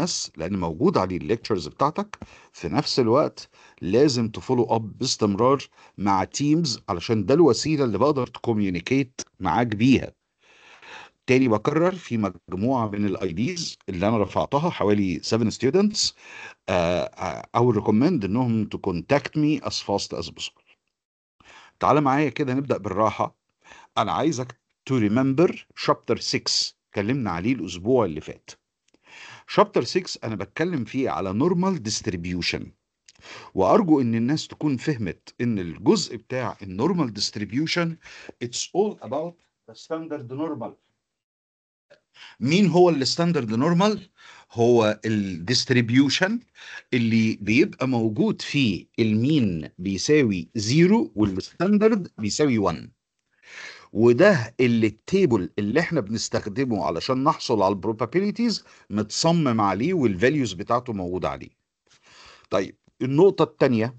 الناس لان موجود عليه الليكتشرز بتاعتك في نفس الوقت لازم تفولو اب باستمرار مع تيمز علشان ده الوسيله اللي بقدر تكوميونيكيت معاك بيها تاني بكرر في مجموعه من الاي ديز اللي انا رفعتها حوالي 7 ستودنتس او ريكومند انهم تو كونتاكت مي از فاست از possible تعال معايا كده نبدا بالراحه انا عايزك تو ريمبر شابتر 6 اتكلمنا عليه الاسبوع اللي فات شابتر 6 انا بتكلم فيه على نورمال ديستريبيوشن وارجو ان الناس تكون فهمت ان الجزء بتاع النورمال ديستريبيوشن اتس اول اباوت ذا ستاندرد نورمال مين هو الستاندرد نورمال هو الديستريبيوشن اللي بيبقى موجود فيه المين بيساوي 0 والستاندرد بيساوي 1 وده اللي التيبل اللي احنا بنستخدمه علشان نحصل على البروبابيليتيز متصمم عليه والفاليوز بتاعته موجوده عليه طيب النقطه الثانيه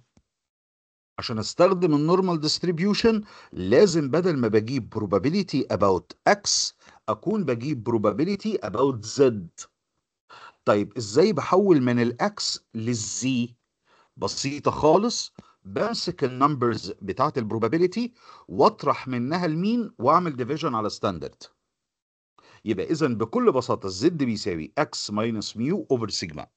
عشان استخدم النورمال ديستريبيوشن لازم بدل ما بجيب probability about x اكون بجيب probability about z طيب ازاي بحول من الاكس للزي بسيطة خالص بمسك النمبرز بتاعت البروبابيلتي واطرح منها المين واعمل ديفيجن على ستاندرد يبقى اذا بكل بساطه الزد بيساوي اكس ماينس ميو اوفر سيجما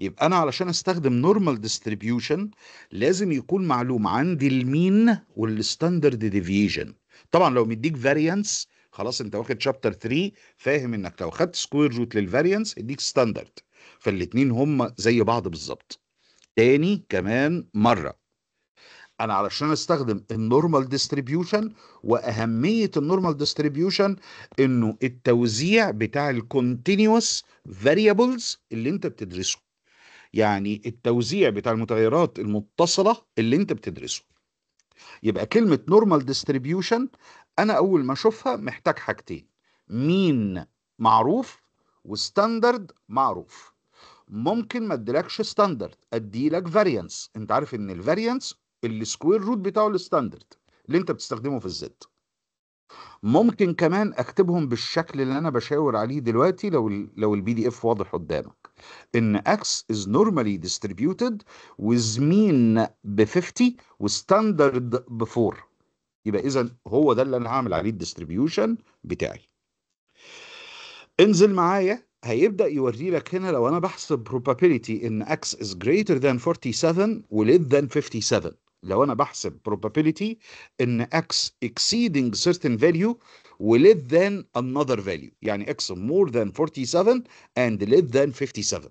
يبقى انا علشان استخدم نورمال ديستريبيوشن لازم يكون معلوم عندي المين والستاندرد ديفيجن طبعا لو مديك فاريانس خلاص انت واخد شابتر 3 فاهم انك لو خدت سكوير روت للفاريانس يديك ستاندرد فالاثنين هم زي بعض بالظبط تاني كمان مرة انا علشان استخدم النورمال ديستريبيوشن واهميه النورمال ديستريبيوشن انه التوزيع بتاع الكونتينيوس فاريبلز اللي انت بتدرسه يعني التوزيع بتاع المتغيرات المتصله اللي انت بتدرسه يبقى كلمه نورمال ديستريبيوشن انا اول ما اشوفها محتاج حاجتين مين معروف وستاندرد معروف ممكن ما اديلكش ستاندرد اديلك فارينس انت عارف ان الفارينس السكوير روت بتاعه الستاندرد اللي انت بتستخدمه في الزد ممكن كمان اكتبهم بالشكل اللي انا بشاور عليه دلوقتي لو الـ لو البي دي اف واضح قدامك ان اكس از نورمالي ديستريبيوتد مين ب 50 وستاندرد ب 4 يبقى اذا هو ده اللي انا هعمل عليه الديستريبيوشن بتاعي انزل معايا هيبدا يوري لك هنا لو انا بحسب probability ان x is greater than 47 و less than 57 لو انا بحسب probability ان x exceeding certain value و less than another value يعني x more than 47 and less than 57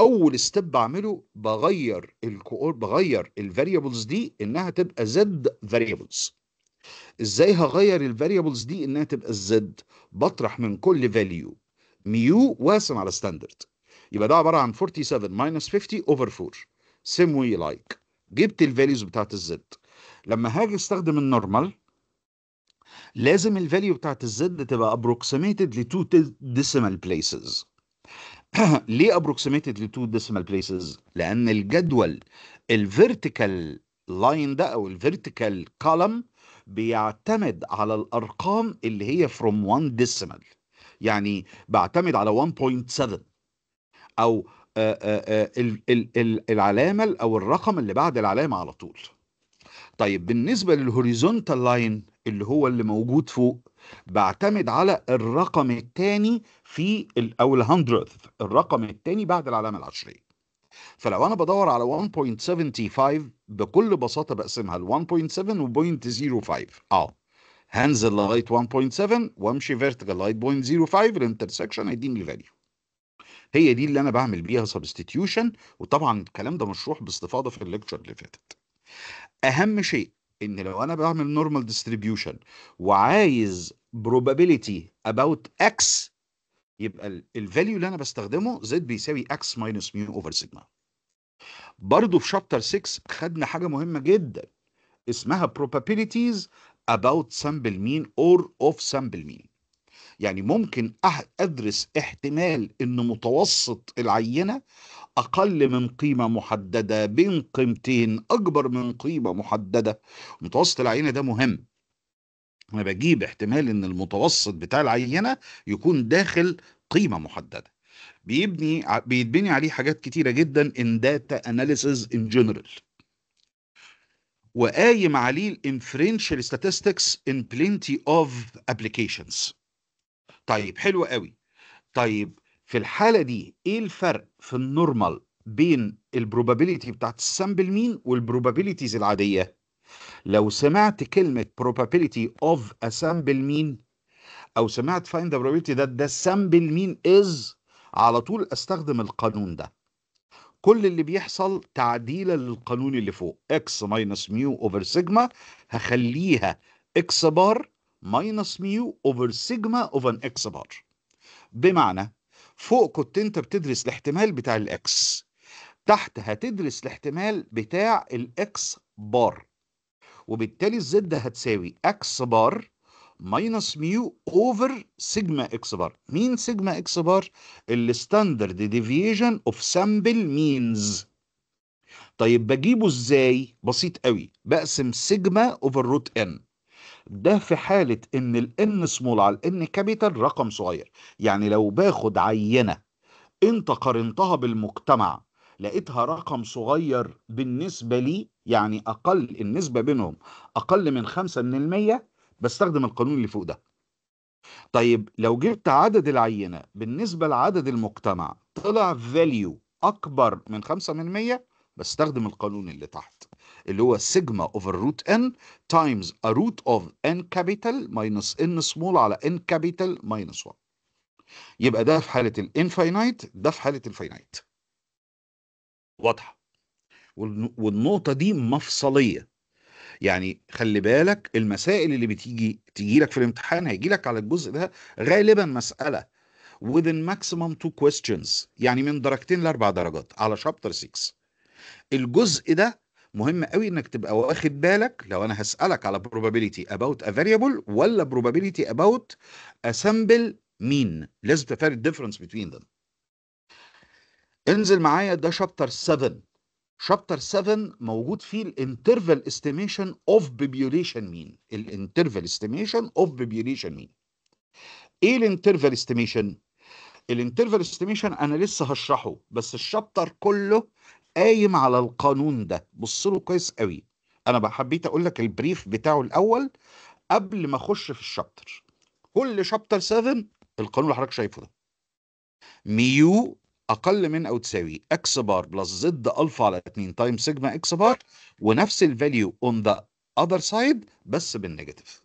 اول ستيب بعمله بغير الكور بغير الفاريبلز دي انها تبقى زد فاريبلز ازاي هغير الفاريبلز دي انها تبقى الزد بطرح من كل فاليو ميو واسم على ستاندرد يبقى ده عباره عن 47 ماينس 50 اوفر 4 سيم وي لايك جبت الفاليوز بتاعت الزد لما هاجي استخدم النورمال لازم الفاليو بتاعت الزد تبقى ابروكسيميتد ل 2 ديسيمال بليسز ليه ابروكسيميتد ل 2 ديسيمال بليسز لان الجدول الفيرتيكال لاين ده او الفيرتيكال كولم بيعتمد على الارقام اللي هي فروم 1 ديسيمال يعني بعتمد على 1.7 او آه، آه، آه، العلامه او الرقم اللي بعد العلامه على طول طيب بالنسبه للهوريزونتال لاين اللي هو اللي موجود فوق بعتمد على الرقم الثاني في او ال الرقم الثاني بعد العلامه العشريه فلو انا بدور على 1.75 بكل بساطه بقسمها ل 1.7 و 0.05 اه هنزل لغايه 1.7 وامشي فيرتيكال لغايه 0.05 الانترسكشن هيديني الفاليو هي دي اللي انا بعمل بيها سبستيتيوشن وطبعا الكلام ده مشروح باستفاضه في الليكتشر اللي فاتت اهم شيء ان لو انا بعمل نورمال ديستريبيوشن وعايز probability about x يبقى الفاليو اللي انا بستخدمه زد بيساوي x ماينس ميو اوفر سيجما برضه في شابتر 6 خدنا حاجه مهمه جدا اسمها probabilities about sample mean or of sample mean يعني ممكن أدرس احتمال إن متوسط العينة أقل من قيمة محددة بين قيمتين أكبر من قيمة محددة متوسط العينة ده مهم أنا بجيب احتمال إن المتوسط بتاع العينة يكون داخل قيمة محددة بيبني بيتبني عليه حاجات كتيرة جدا in data analysis in general وقايم عليه الانفرنشال statistics in plenty of applications طيب حلو قوي طيب في الحالة دي ايه الفرق في النورمال بين البروبابيليتي بتاعت السامبل مين والبروبابيليتيز العادية لو سمعت كلمة probability of a sample mean أو سمعت فايند ذا probability ده the sample mean is على طول استخدم القانون ده كل اللي بيحصل تعديلا للقانون اللي فوق اكس ماينس ميو اوفر سيجما هخليها اكس بار ماينس ميو اوفر سيجما اوفر اكس بار بمعنى فوق كنت انت بتدرس الاحتمال بتاع الاكس تحت هتدرس الاحتمال بتاع الاكس بار وبالتالي الزد هتساوي اكس بار ماينس ميو اوفر سيجما اكس بار مين سيجما اكس بار الستاندرد ديفيجن اوف سامبل مينز طيب بجيبه ازاي بسيط قوي بقسم سيجما اوفر روت ان ده في حالة ان الان سمول على الان كابيتال رقم صغير يعني لو باخد عينة انت قارنتها بالمجتمع لقيتها رقم صغير بالنسبة لي يعني اقل النسبة بينهم اقل من خمسة من المية بستخدم القانون اللي فوق ده طيب لو جبت عدد العينة بالنسبة لعدد المجتمع طلع فاليو أكبر من 5% بستخدم القانون اللي تحت اللي هو سيجما اوفر روت ان تايمز ا روت اوف ان كابيتال ماينس ان سمول على ان كابيتال ماينس 1 يبقى ده في حالة الانفاينايت ده في حالة الفاينايت واضحة والنقطة دي مفصلية يعني خلي بالك المسائل اللي بتيجي تيجي لك في الامتحان هيجي لك على الجزء ده غالبا مساله within maximum two questions يعني من درجتين لاربع درجات على شابتر 6 الجزء ده مهم قوي انك تبقى واخد بالك لو انا هسالك على probability about a variable ولا probability about a sample mean لازم تفرق difference between them انزل معايا ده شابتر 7 شابتر 7 موجود فيه الانترفال استيميشن اوف بيبيوليشن مين الانترفال استيميشن اوف بيبيوليشن مين ايه الانترفال استيميشن الانترفال استيميشن انا لسه هشرحه بس الشابتر كله قايم على القانون ده بص له كويس قوي انا حبيت اقول لك البريف بتاعه الاول قبل ما اخش في الشابتر كل شابتر 7 القانون اللي حضرتك شايفه ده ميو اقل من او تساوي اكس بار بلس زد الفا على 2 تايم سيجما اكس بار ونفس الفاليو اون ذا اذر سايد بس بالنيجاتيف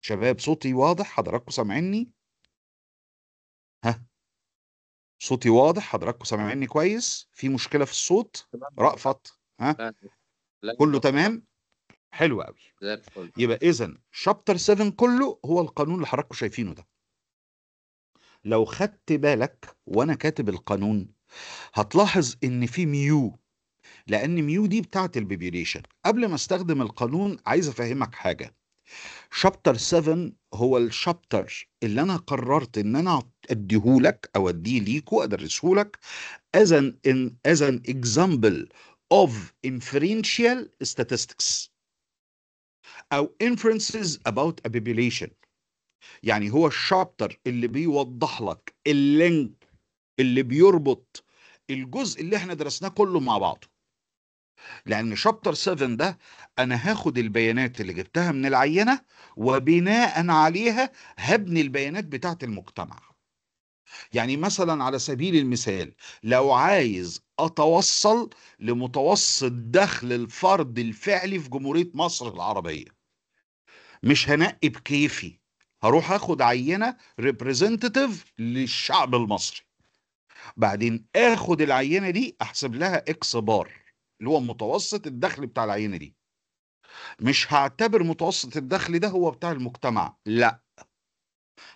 شباب صوتي واضح حضراتكم سامعيني ها صوتي واضح حضراتكم سامعيني كويس في مشكله في الصوت رأفت ها كله تمام حلو قوي يبقى اذا شابتر 7 كله هو القانون اللي حضراتكم شايفينه ده لو خدت بالك وانا كاتب القانون هتلاحظ ان في ميو لان ميو دي بتاعت البيبيليشن قبل ما استخدم القانون عايز افهمك حاجه شابتر 7 هو الشابتر اللي انا قررت ان انا اديهولك او اديه ليك وادرسهولك as an, in, as an example of inferential statistics او inferences about a population يعني هو الشابتر اللي بيوضح لك اللينك اللي بيربط الجزء اللي احنا درسناه كله مع بعضه لان شابتر 7 ده انا هاخد البيانات اللي جبتها من العينه وبناء عليها هبني البيانات بتاعه المجتمع يعني مثلا على سبيل المثال لو عايز اتوصل لمتوسط دخل الفرد الفعلي في جمهوريه مصر العربيه مش هنقي بكيفي هروح اخد عينه ريبريزنتيف للشعب المصري بعدين اخد العينه دي احسب لها اكس بار اللي هو متوسط الدخل بتاع العينه دي مش هعتبر متوسط الدخل ده هو بتاع المجتمع لا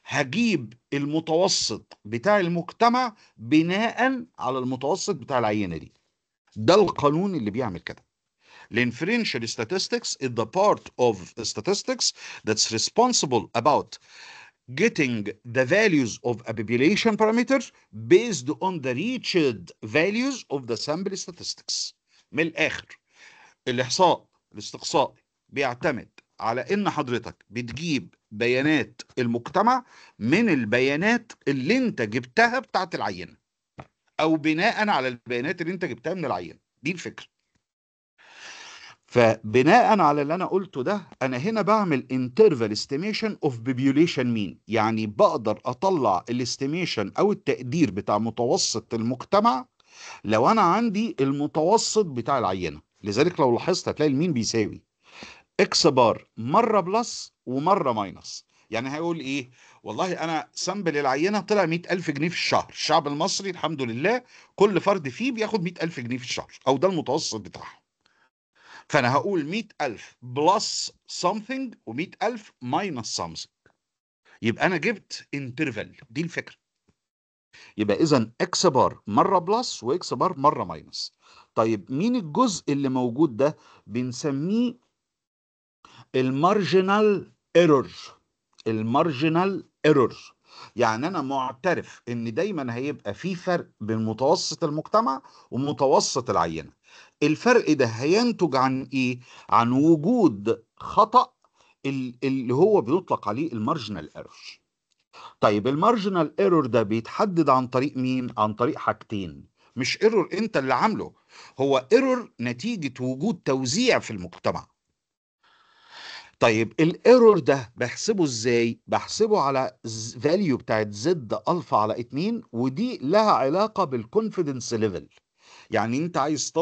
هجيب المتوسط بتاع المجتمع بناء على المتوسط بتاع العينه دي ده القانون اللي بيعمل كده L'inferential statistics is the part of statistics that's responsible about getting the values of a population parameter based on the reached values of the sample statistics من الآخر الإحصاء الاستقصائي بيعتمد على إن حضرتك بتجيب بيانات المجتمع من البيانات اللي أنت جبتها بتاعت العينة أو بناء على البيانات اللي أنت جبتها من العينة دي الفكرة فبناء على اللي انا قلته ده انا هنا بعمل انترفال استيميشن اوف بيبيوليشن مين يعني بقدر اطلع الاستيميشن او التقدير بتاع متوسط المجتمع لو انا عندي المتوسط بتاع العينه لذلك لو لاحظت هتلاقي المين بيساوي اكس بار مره بلس ومره ماينس يعني هيقول ايه والله انا سامبل العينه طلع 100000 جنيه في الشهر الشعب المصري الحمد لله كل فرد فيه بياخد 100000 جنيه في الشهر او ده المتوسط بتاعهم فانا هقول 100000 بلس سمثينج و100000 ماينس سمثينج يبقى انا جبت انترفال دي الفكره يبقى اذا اكس بار مره بلس واكس بار مره ماينس طيب مين الجزء اللي موجود ده بنسميه المارجنال ايرور المارجنال ايرور يعني انا معترف ان دايما هيبقى في فرق بين متوسط المجتمع ومتوسط العينه الفرق ده هينتج عن ايه عن وجود خطا اللي هو بيطلق عليه المارجنال ايرور طيب المارجنال ايرور ده بيتحدد عن طريق مين عن طريق حاجتين مش ايرور انت اللي عامله هو ايرور نتيجه وجود توزيع في المجتمع طيب الايرور ده بحسبه ازاي بحسبه على فاليو بتاعت زد الفا على 2 ودي لها علاقه بالكونفيدنس ليفل يعني انت عايز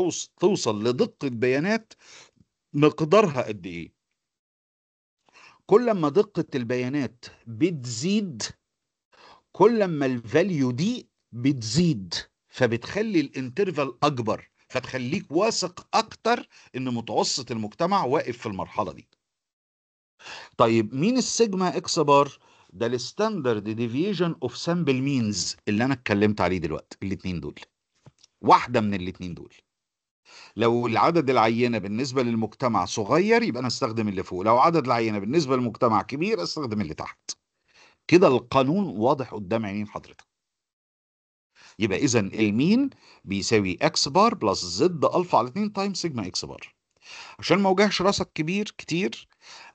توصل لدقه بيانات مقدارها قد ايه كل ما دقه البيانات بتزيد كل ما الفاليو دي بتزيد فبتخلي الانترفال اكبر فتخليك واثق اكتر ان متوسط المجتمع واقف في المرحله دي طيب مين السيجما اكس بار ده الستاندرد ديفيجن اوف سامبل مينز اللي انا اتكلمت عليه دلوقتي الاثنين دول واحده من الاثنين دول لو العدد العينه بالنسبه للمجتمع صغير يبقى انا استخدم اللي فوق لو عدد العينه بالنسبه للمجتمع كبير استخدم اللي تحت كده القانون واضح قدام عينين حضرتك يبقى اذا المين بيساوي اكس بار بلس زد الفا على 2 تايم سيجما اكس بار عشان ما اوجعش راسك كبير كتير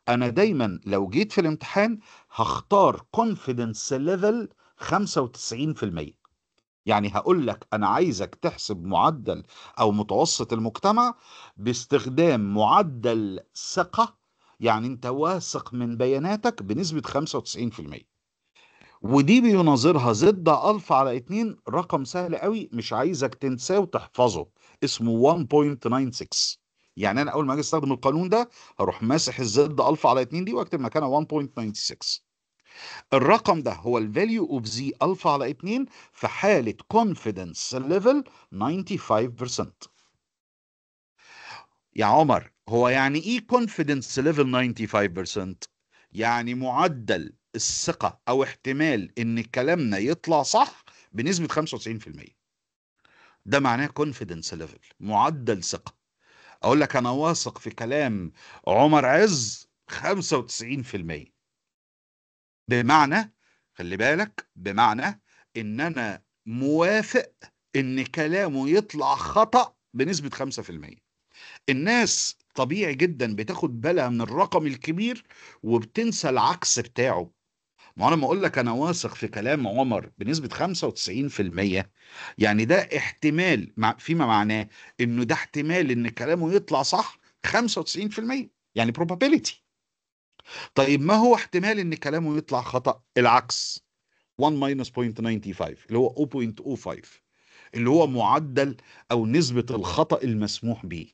انا دايما لو جيت في الامتحان هختار كونفيدنس ليفل 95% يعني هقول لك انا عايزك تحسب معدل او متوسط المجتمع باستخدام معدل ثقه يعني انت واثق من بياناتك بنسبه 95% ودي بيناظرها زد الفا على 2 رقم سهل قوي مش عايزك تنساه وتحفظه اسمه 1.96 يعني انا اول ما اجي استخدم القانون ده هروح ماسح الزد الفا على 2 دي واكتب مكانها 1.96 الرقم ده هو الفاليو اوف زي الفا على 2 في حاله كونفيدنس ليفل 95% يا عمر هو يعني ايه كونفيدنس ليفل 95% يعني معدل الثقه او احتمال ان كلامنا يطلع صح بنسبه 95% ده معناه كونفيدنس ليفل معدل ثقه اقول لك انا واثق في كلام عمر عز 95% بمعنى خلي بالك بمعنى ان انا موافق ان كلامه يطلع خطأ بنسبة 5% الناس طبيعي جدا بتاخد بالها من الرقم الكبير وبتنسى العكس بتاعه ما انا ما اقول لك انا واثق في كلام عمر بنسبه 95% يعني ده احتمال فيما معناه انه ده احتمال ان كلامه يطلع صح 95% يعني probability طيب ما هو احتمال ان كلامه يطلع خطا العكس 1 0.95 اللي هو 0.05 اللي هو معدل او نسبه الخطا المسموح به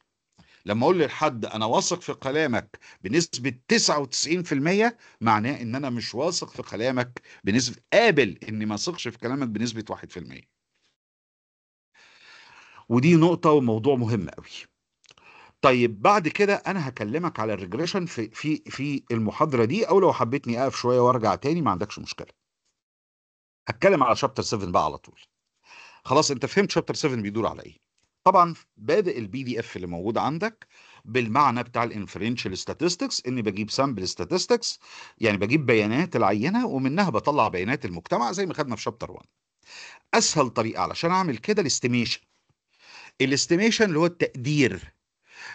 لما اقول لحد انا واثق في كلامك بنسبه 99% معناه ان انا مش واثق في كلامك بنسبه قابل اني ما اثقش في كلامك بنسبه 1% ودي نقطه وموضوع مهم قوي طيب بعد كده انا هكلمك على الريجريشن في في في المحاضره دي او لو حبيتني اقف شويه وارجع تاني ما عندكش مشكله هتكلم على شابتر 7 بقى على طول خلاص انت فهمت شابتر 7 بيدور على ايه طبعا بادئ البي دي اف اللي موجود عندك بالمعنى بتاع الانفرنشال ستاتستكس اني بجيب سامبل ستاتستكس يعني بجيب بيانات العينه ومنها بطلع بيانات المجتمع زي ما خدنا في شابتر 1 اسهل طريقه علشان اعمل كده الاستيميشن الاستيميشن اللي هو التقدير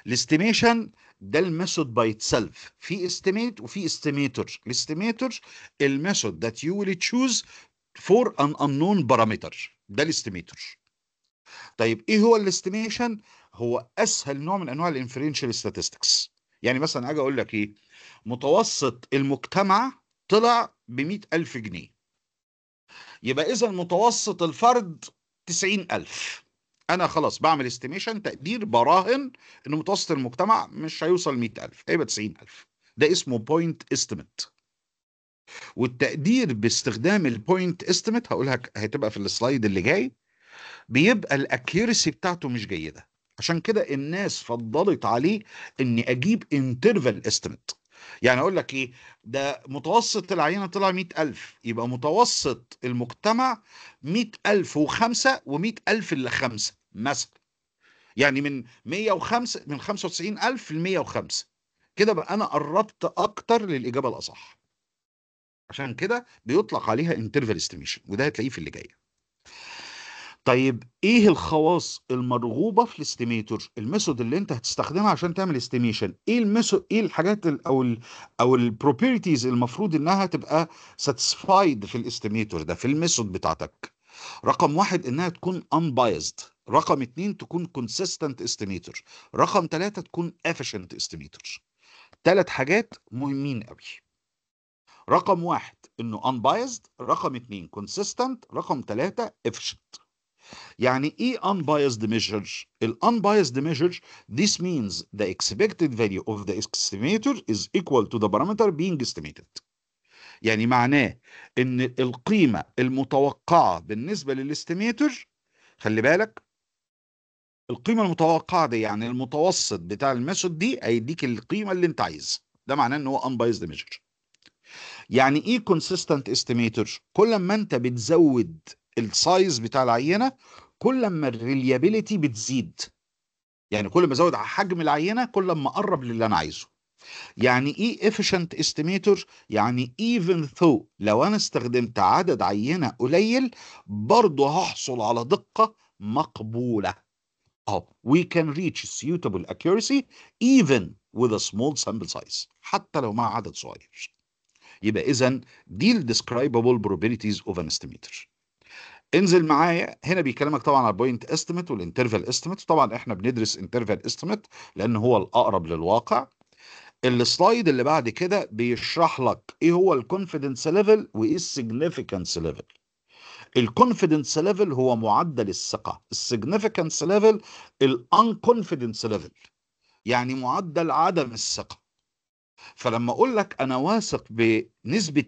الاستيميشن ده الميثود باي اتسلف في استيميت وفي استيميتور الاستيميتور الميثود ذات يو ويل تشوز فور ان نون بارامتر ده الاستيميتور طيب ايه هو الاستيميشن هو اسهل نوع من انواع الانفرنشال ستاتستكس يعني مثلا اجي اقول لك ايه متوسط المجتمع طلع ب ألف جنيه يبقى اذا متوسط الفرد 90000 انا خلاص بعمل استيميشن تقدير براهن ان متوسط المجتمع مش هيوصل 100000 هيبقى 90000 ده اسمه بوينت استيميت والتقدير باستخدام البوينت استيميت هقولها هتبقى في السلايد اللي جاي بيبقى الاكيرسي بتاعته مش جيده عشان كده الناس فضلت عليه اني اجيب انترفال استيميت يعني اقول لك ايه ده متوسط العينه طلع 100000 يبقى متوسط المجتمع 100000 و5 و100000 الا خمسه مثلا يعني من 105 من 95000 ل 105 كده بقى انا قربت اكتر للاجابه الاصح عشان كده بيطلق عليها انترفال استيميشن وده هتلاقيه في اللي جايه طيب ايه الخواص المرغوبه في الاستيميتور الميثود اللي انت هتستخدمها عشان تعمل استيميشن ايه الميثود ايه الحاجات ال او ال او البروبرتيز المفروض انها تبقى ساتسفايد في الاستيميتور ده في الميثود بتاعتك رقم واحد انها تكون unbiased رقم اتنين تكون consistent estimator رقم تلاتة تكون efficient estimator تلات حاجات مهمين قوي رقم واحد انه unbiased رقم اتنين consistent رقم تلاتة efficient يعني ايه unbiased measure ال unbiased measure this means the expected value of the estimator is equal to the parameter being estimated يعني معناه ان القيمه المتوقعه بالنسبه للاستيميتر خلي بالك القيمه المتوقعه دي يعني المتوسط بتاع الميثود دي هيديك القيمه اللي انت عايزها ده معناه ان هو unbiased measure يعني ايه consistent estimator كل ما انت بتزود السايز بتاع العينه كل ما الريليابيليتي بتزيد يعني كل ما ازود حجم العينه كل ما اقرب للي انا عايزه يعني ايه efficient estimator يعني even though لو انا استخدمت عدد عينه قليل برضه هحصل على دقه مقبوله اه we can reach suitable accuracy even with a small sample size حتى لو مع عدد صغير يبقى اذا دي الديسكرايبابل describable probabilities of an estimator انزل معايا هنا بيكلمك طبعا على البوينت استيميت والانترفال استيميت طبعا احنا بندرس انترفال استيميت لان هو الاقرب للواقع السلايد اللي بعد كده بيشرح لك ايه هو الكونفيدنس ليفل وايه السيجنيفيكانس ليفل الكونفيدنس ليفل هو معدل الثقه السيجنيفيكانس ليفل الانكونفيدنس ليفل يعني معدل عدم الثقه فلما اقول لك انا واثق بنسبه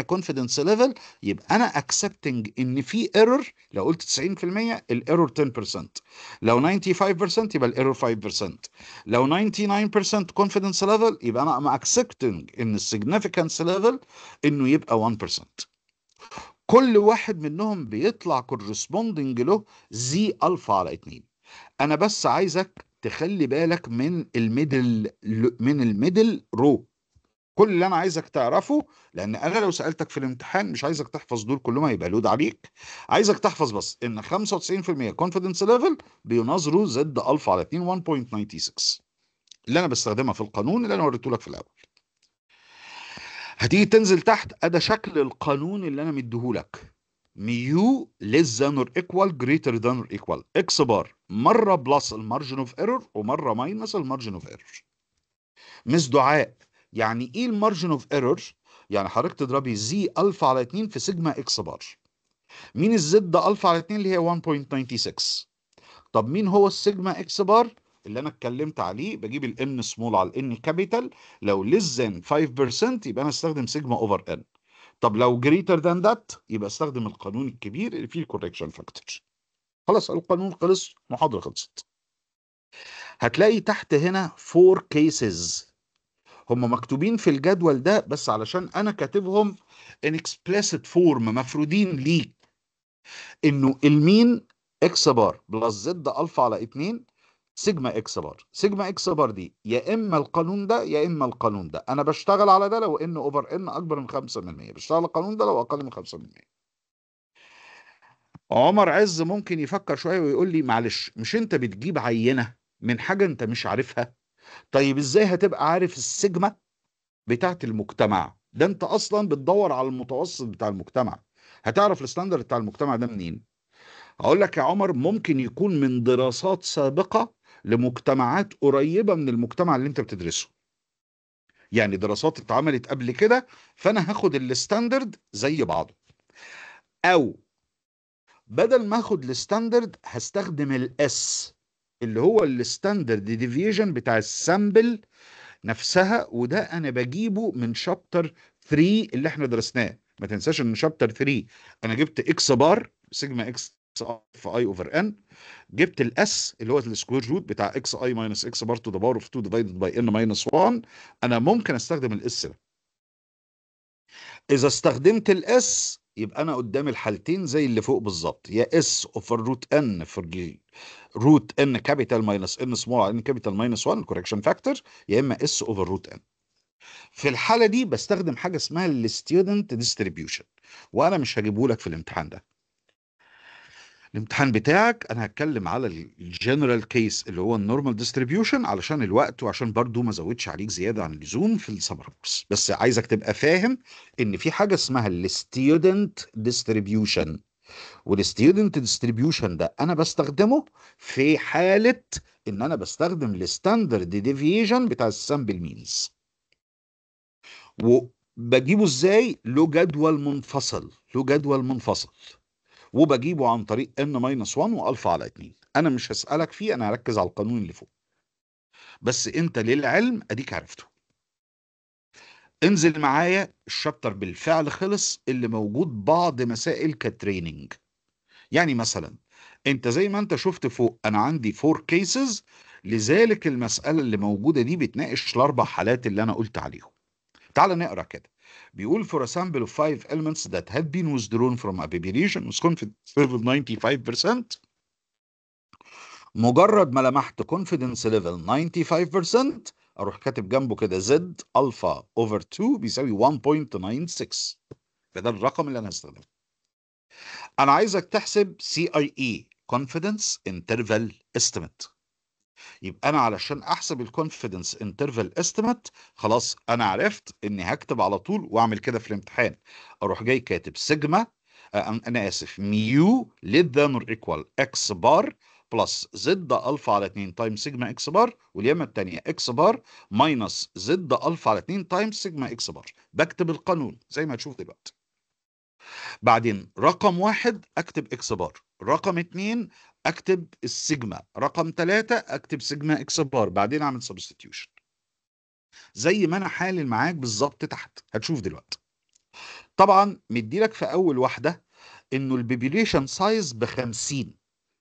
90% كونفيدنس ليفل يبقى انا اكسبتنج ان في ايرور لو قلت 90% الايرور 10% لو 95% يبقى الايرور 5% لو 99% كونفيدنس ليفل يبقى انا ام اكسبتنج ان السيجنيفيكانس ليفل انه يبقى 1% كل واحد منهم بيطلع كورسبوندنج له زي الفا على اتنين انا بس عايزك تخلي بالك من الميدل من الميدل رو كل اللي انا عايزك تعرفه لان انا لو سالتك في الامتحان مش عايزك تحفظ دول كلهم هيبقى لود عليك عايزك تحفظ بس ان 95% كونفيدنس ليفل بيناظروا زد الفا على 2 1.96 اللي انا بستخدمها في القانون اللي انا وريته لك في الاول هتيجي تنزل تحت ادى شكل القانون اللي انا مديهولك ميو less than or equal greater than or equal اكس بار مره بلس المارجن اوف ايرور ومره ماينس المارجن اوف ايرور مس دعاء يعني ايه المارجن اوف ايرور يعني حضرتك تضربي زي الفا على 2 في سيجما اكس بار مين الزد الفا على 2 اللي هي 1.96 طب مين هو السيجما اكس بار اللي انا اتكلمت عليه بجيب الان سمول على الان كابيتال لو less than 5% يبقى انا استخدم سيجما اوفر ان طب لو جريتر ذان ذات يبقى استخدم القانون الكبير اللي فيه الكوركشن فاكتور خلاص القانون خلص محاضره خلصت هتلاقي تحت هنا فور كيسز هم مكتوبين في الجدول ده بس علشان انا كاتبهم ان اكسبليسيت فورم مفرودين ليك انه المين اكس بار بلس زد الفا على 2 سيجما اكس بار سيجما اكس بار دي يا اما القانون ده يا اما القانون ده انا بشتغل على ده لو ان اوفر ان اكبر من 5% بشتغل على القانون ده لو اقل من 5% عمر عز ممكن يفكر شويه ويقول لي معلش مش انت بتجيب عينه من حاجه انت مش عارفها طيب ازاي هتبقى عارف السيجما بتاعت المجتمع ده انت اصلا بتدور على المتوسط بتاع المجتمع هتعرف الستاندرد بتاع المجتمع ده منين اقول لك يا عمر ممكن يكون من دراسات سابقه لمجتمعات قريبه من المجتمع اللي انت بتدرسه يعني دراسات اتعملت قبل كده فانا هاخد الستاندرد زي بعضه او بدل ما اخد الستاندرد هستخدم الاس اللي هو الستاندرد ديفيجن بتاع السامبل نفسها وده انا بجيبه من شابتر 3 اللي احنا درسناه ما تنساش ان شابتر 3 انا جبت اكس بار سيجما اكس في اي اوفر ان جبت الاس اللي هو السكوير روت بتاع اكس اي ماينس اكس بار تو ذا باور اوف 2 ديفايدد باي ان ماينس 1 انا ممكن استخدم الاس ده اذا استخدمت الاس يبقى انا قدامي الحالتين زي اللي فوق بالظبط يا اس اوفر روت ان فور جي روت ان كابيتال ماينس ان سمول ان كابيتال ماينس 1 كوركشن فاكتور يا اما اس اوفر روت ان في الحاله دي بستخدم حاجه اسمها الستودنت ديستريبيوشن وانا مش هجيبه لك في الامتحان ده الامتحان بتاعك انا هتكلم على الجنرال كيس اللي هو النورمال ديستريبيوشن علشان الوقت وعشان برضو ما ازودش عليك زياده عن اللزوم في السبربس بس عايزك تبقى فاهم ان في حاجه اسمها الستيودنت ديستريبيوشن والستيودنت ديستريبيوشن ده انا بستخدمه في حاله ان انا بستخدم الستاندرد ديفيجن بتاع السامبل مينز وبجيبه ازاي له جدول منفصل له جدول منفصل وبجيبه عن طريق ان ماينس 1 والفا على 2 انا مش هسالك فيه انا هركز على القانون اللي فوق بس انت للعلم اديك عرفته انزل معايا الشابتر بالفعل خلص اللي موجود بعض مسائل كتريننج يعني مثلا انت زي ما انت شفت فوق انا عندي 4 كيسز لذلك المسألة اللي موجودة دي بتناقش الأربع حالات اللي أنا قلت عليهم تعال نقرأ كده بيقول for a sample of five elements that had been withdrawn from a population with confidence level 95% مجرد ما لمحت confidence level 95% اروح كاتب جنبه كده زد الفا اوفر 2 بيساوي 1.96 فده الرقم اللي انا هستخدمه انا عايزك تحسب CIE confidence interval estimate يبقى انا علشان احسب الكونفيدنس انترفال استيميت خلاص انا عرفت اني هكتب على طول واعمل كده في الامتحان اروح جاي كاتب سيجما آه، انا اسف ميو ليت ذان اور ايكوال اكس بار بلس زد الفا على 2 تايم سيجما اكس بار واليمه الثانيه اكس بار ماينس زد الفا على 2 تايم سيجما اكس بار بكتب القانون زي ما تشوف دلوقتي بعدين رقم واحد اكتب اكس بار رقم اتنين اكتب السيجما رقم ثلاثة اكتب سيجما اكس بار بعدين اعمل سبستيوشن زي ما انا حالل معاك بالظبط تحت هتشوف دلوقتي طبعا مديلك في اول واحده انه البيبيليشن سايز ب 50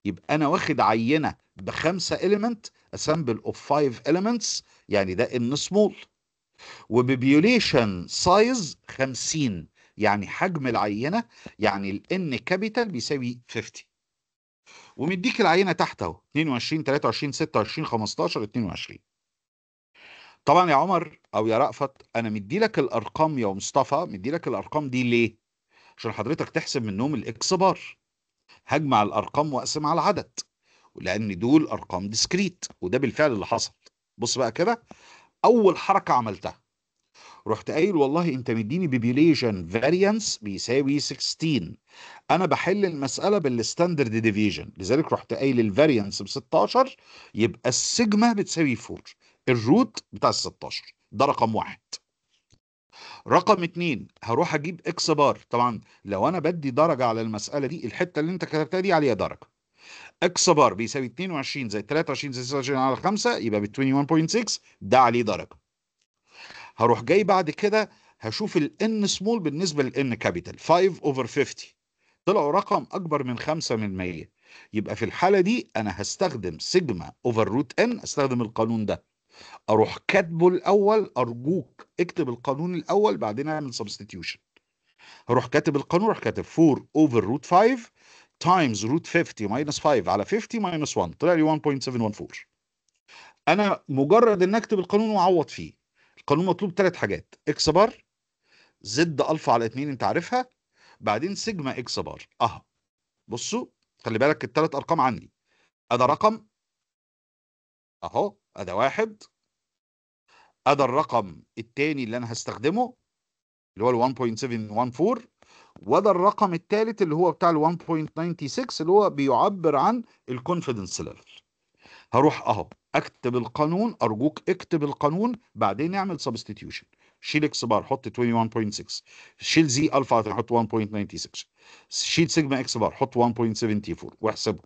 يبقى انا واخد عينه بخمسه اليمنت اسامبل اوف فايف اليمنتس يعني ده ان سمول وبيبيوليشن سايز 50 يعني حجم العينه يعني الان كابيتال بيساوي 50 ومديك العينه تحت اهو 22 23 26 15 22 طبعا يا عمر او يا رأفت انا مدي لك الارقام يا مصطفى مدي لك الارقام دي ليه عشان حضرتك تحسب منهم الاكس بار هجمع الارقام واقسم على العدد لان دول ارقام ديسكريت وده بالفعل اللي حصل بص بقى كده اول حركه عملتها رحت قايل والله انت مديني بيبيليشن فاريانس بيساوي 16 انا بحل المساله بالستاندرد ديفيجن لذلك رحت قايل الفاريانس ب 16 يبقى السيجما بتساوي 4 الروت بتاع ال 16 ده رقم واحد رقم اتنين هروح اجيب اكس بار طبعا لو انا بدي درجه على المساله دي الحته اللي انت كتبتها دي عليها درجه اكس بار بيساوي 22 زائد 23 زائد 26 على 5 يبقى ب 21.6 ده عليه درجه هروح جاي بعد كده هشوف N سمول بالنسبه N كابيتال 5 اوفر 50 طلعوا رقم اكبر من 5 من 100 يبقى في الحاله دي انا هستخدم سيجما اوفر روت ان استخدم القانون ده اروح كاتبه الاول ارجوك اكتب القانون الاول بعدين اعمل سبستيتيوشن هروح كاتب القانون اروح كاتب 4 اوفر روت 5 تايمز روت 50 ماينس 5 على 50 ماينس 1 طلع لي 1.714 انا مجرد ان اكتب القانون واعوض فيه القانون مطلوب ثلاث حاجات اكس بار زد الفا على 2 انت عارفها بعدين سيجما اكس بار اهو بصوا خلي بالك الثلاث ارقام عندي ادا رقم اهو ادا واحد ادا الرقم الثاني اللي انا هستخدمه اللي هو ال 1.714 وده الرقم الثالث اللي هو بتاع ال 1.96 اللي هو بيعبر عن الكونفدنس ليفل هروح اهو اكتب القانون ارجوك اكتب القانون بعدين اعمل سبستيتيوشن شيل اكس بار حط 21.6 شيل زي الفا حط 1.96 شيل سيجما اكس بار حط 1.74 واحسبه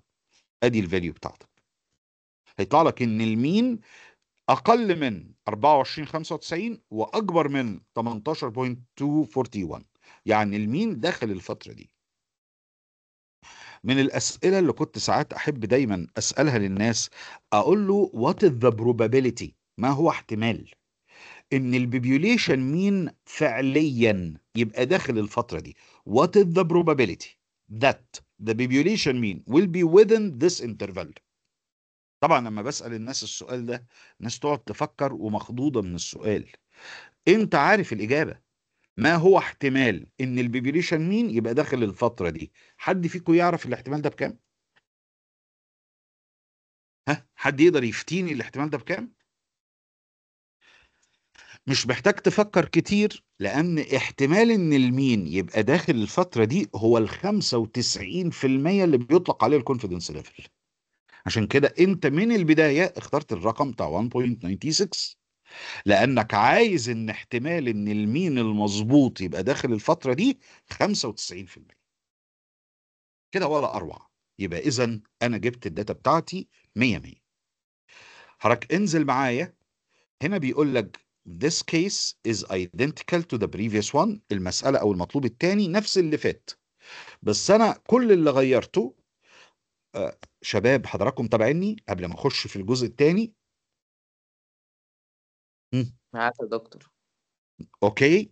ادي الفاليو بتاعتك هيطلع لك ان المين اقل من 24 95 واكبر من 18.241 يعني المين داخل الفتره دي من الأسئلة اللي كنت ساعات أحب دايما أسألها للناس أقول له وات ذا the probability ما هو احتمال إن البيبيوليشن مين فعليا يبقى داخل الفترة دي وات ذا the probability that the population mean will be within this interval طبعا لما بسأل الناس السؤال ده الناس تقعد تفكر ومخضوضة من السؤال انت عارف الإجابة ما هو احتمال ان البيبيليشن مين يبقى داخل الفتره دي حد فيكم يعرف الاحتمال ده بكام ها حد يقدر يفتيني الاحتمال ده بكام مش محتاج تفكر كتير لأن احتمال إن المين يبقى داخل الفترة دي هو ال 95% اللي بيطلق عليه الكونفدنس ليفل. عشان كده أنت من البداية اخترت الرقم بتاع 1.96 لانك عايز ان احتمال ان المين المظبوط يبقى داخل الفتره دي 95% كده ولا اروع يبقى اذا انا جبت الداتا بتاعتي 100 100 حضرتك انزل معايا هنا بيقول لك this case is identical to the previous one المسألة أو المطلوب الثاني نفس اللي فات بس أنا كل اللي غيرته آه، شباب حضراتكم تابعيني قبل ما أخش في الجزء الثاني معاك يا دكتور. أوكي،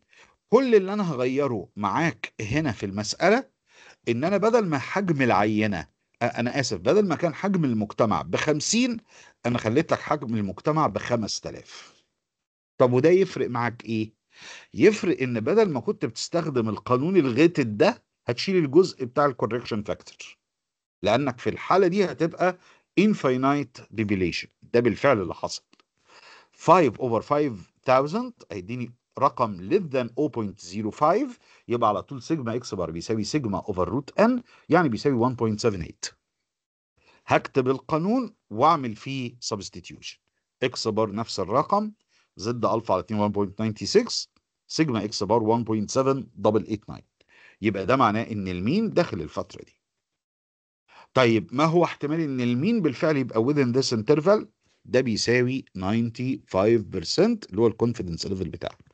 كل اللي أنا هغيره معاك هنا في المسألة، إن أنا بدل ما حجم العينة أنا آسف، بدل ما كان حجم المجتمع ب50 أنا خلّيت لك حجم المجتمع ب5000 طب وده يفرق معاك إيه؟ يفرق إن بدل ما كنت بتستخدم القانون الغيتد ده، هتشيل الجزء بتاع الكوركشن فاكتور لأنك في الحالة دي هتبقى انفاينايت depletion ده بالفعل اللي حصل. 5 over 5000 هيديني رقم less than 0.05 يبقى على طول سيجما اكس بار بيساوي سيجما اوفر روت ان يعني بيساوي 1.78 هكتب القانون واعمل فيه سبستيتيوشن اكس بار نفس الرقم زد الفا على 2 1.96 سيجما اكس بار 1.789 يبقى ده معناه ان المين داخل الفتره دي طيب ما هو احتمال ان المين بالفعل يبقى within this interval ده بيساوي 95% اللي هو الكونفيدنس ليفل بتاعك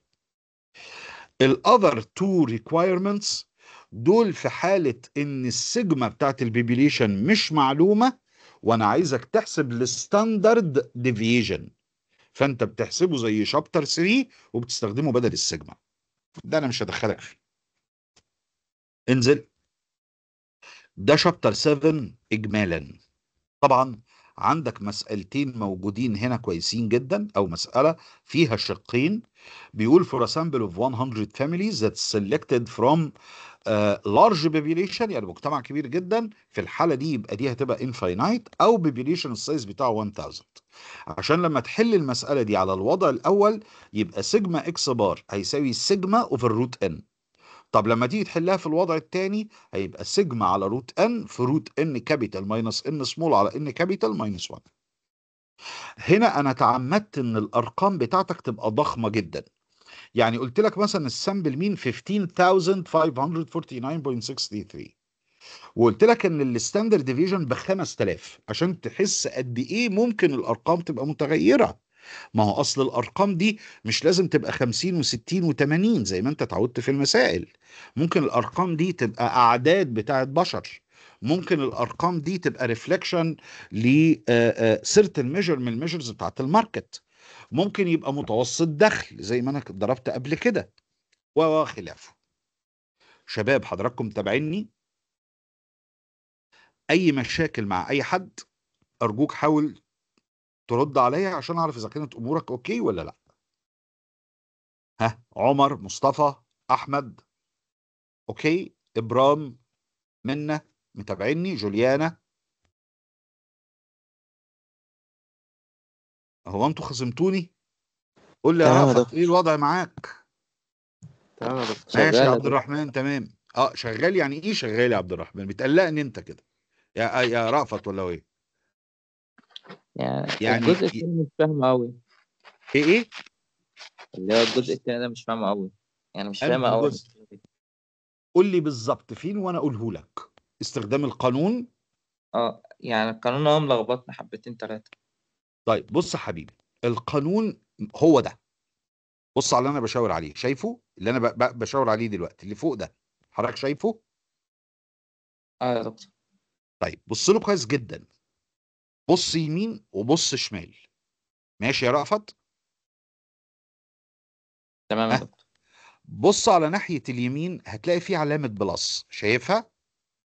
الاذر تو ريكويرمنتس دول في حاله ان السيجما بتاعت البيبيليشن مش معلومه وانا عايزك تحسب الستاندرد ديفيجن فانت بتحسبه زي شابتر 3 وبتستخدمه بدل السيجما ده انا مش هدخلك فيه انزل ده شابتر 7 اجمالا طبعا عندك مسألتين موجودين هنا كويسين جدا أو مسألة فيها شقين بيقول for a sample of 100 families ذات selected from uh, large population يعني مجتمع كبير جدا في الحالة دي يبقى دي هتبقى infinite أو population السايز بتاعه 1000 عشان لما تحل المسألة دي على الوضع الأول يبقى سيجما إكس بار هيساوي سيجما أوفر روت إن طب لما تيجي تحلها في الوضع الثاني هيبقى سيجما على روت ان في روت ان كابيتال ماينس ان سمول على ان كابيتال ماينس 1 هنا انا تعمدت ان الارقام بتاعتك تبقى ضخمه جدا يعني قلت لك مثلا السامبل مين 15549.63 وقلت لك ان الستاندرد ديفيجن ب 5000 عشان تحس قد ايه ممكن الارقام تبقى متغيره ما هو اصل الارقام دي مش لازم تبقى 50 و60 و80 زي ما انت اتعودت في المسائل ممكن الارقام دي تبقى اعداد بتاعه بشر ممكن الارقام دي تبقى ريفلكشن سيرتن ميجر من الميجرز بتاعه الماركت ممكن يبقى متوسط دخل زي ما انا ضربت قبل كده وخلافه شباب حضراتكم تابعيني اي مشاكل مع اي حد ارجوك حاول ترد عليا عشان اعرف اذا كانت امورك اوكي ولا لا ها عمر مصطفى احمد اوكي ابرام منا متابعيني جوليانا هو انتوا خصمتوني قول لي يا رفعت ايه الوضع معاك تمام ماشي يا عبد الرحمن تمام اه شغال يعني ايه شغال يا عبد الرحمن بتقلقني انت كده يا يا رأفت ولا ايه يعني, يعني الجزء الثاني مش فاهمه قوي ايه ايه اللي هو الجزء الثاني ده مش فاهمه قوي يعني مش فاهمه قوي قول لي بالظبط فين وانا اقوله لك استخدام القانون اه يعني القانون هو ملخبطنا حبتين ثلاثه طيب بص يا حبيبي القانون هو ده بص على اللي انا بشاور عليه شايفه اللي انا بشاور عليه دلوقتي اللي فوق ده حضرتك شايفه اه يا دكتور طيب بص له كويس جدا بص يمين وبص شمال ماشي يا رأفت تمام بص على ناحية اليمين هتلاقي فيه علامة بلس شايفها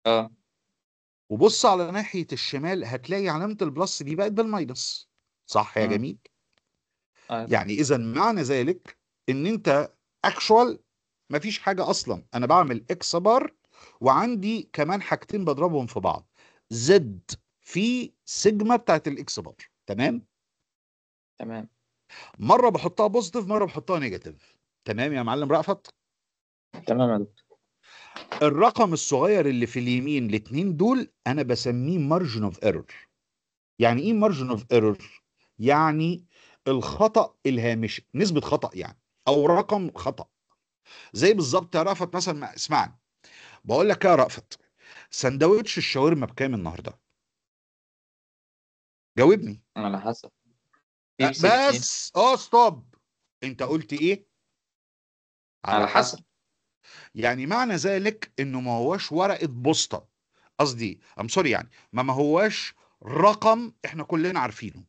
اه وبص على ناحية الشمال هتلاقي علامة البلس دي بقت بالماينس صح يا اه جميل آه. يعني إذا معنى ذلك إن أنت اكشوال مفيش حاجة أصلا أنا بعمل إكس بار وعندي كمان حاجتين بضربهم في بعض زد في سيجما بتاعت الاكس بار تمام تمام مره بحطها بوزيتيف مره بحطها نيجاتيف تمام يا معلم رأفت تمام يا دكتور الرقم الصغير اللي في اليمين الاثنين دول انا بسميه مارجن اوف ايرور يعني ايه مارجن اوف ايرور يعني الخطا الهامشي نسبه خطا يعني او رقم خطا زي بالظبط يا رأفت مثلا اسمعني بقول لك يا رأفت سندوتش الشاورما بكام النهارده جاوبني على حسب أه، بس اه ستوب انت قلت ايه على حسب يعني معنى ذلك انه ما هواش ورقه بوسطه قصدي ام سوري يعني ما ما هواش رقم احنا كلنا عارفينه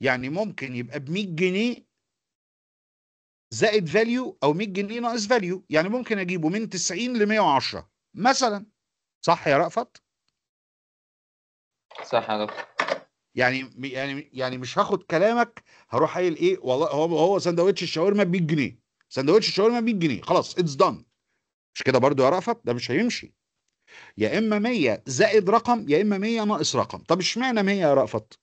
يعني ممكن يبقى ب 100 جنيه زائد فاليو او 100 جنيه ناقص فاليو يعني ممكن اجيبه من 90 ل 110 مثلا صح يا رأفت صح يا رأفت يعني يعني يعني مش هاخد كلامك هروح قايل ايه والله هو هو سندوتش الشاورما ب 100 جنيه سندوتش الشاورما ب 100 جنيه خلاص اتس دان مش كده برضو يا رأفت ده مش هيمشي يا اما 100 زائد رقم يا اما 100 ناقص رقم طب اشمعنى 100 يا رأفت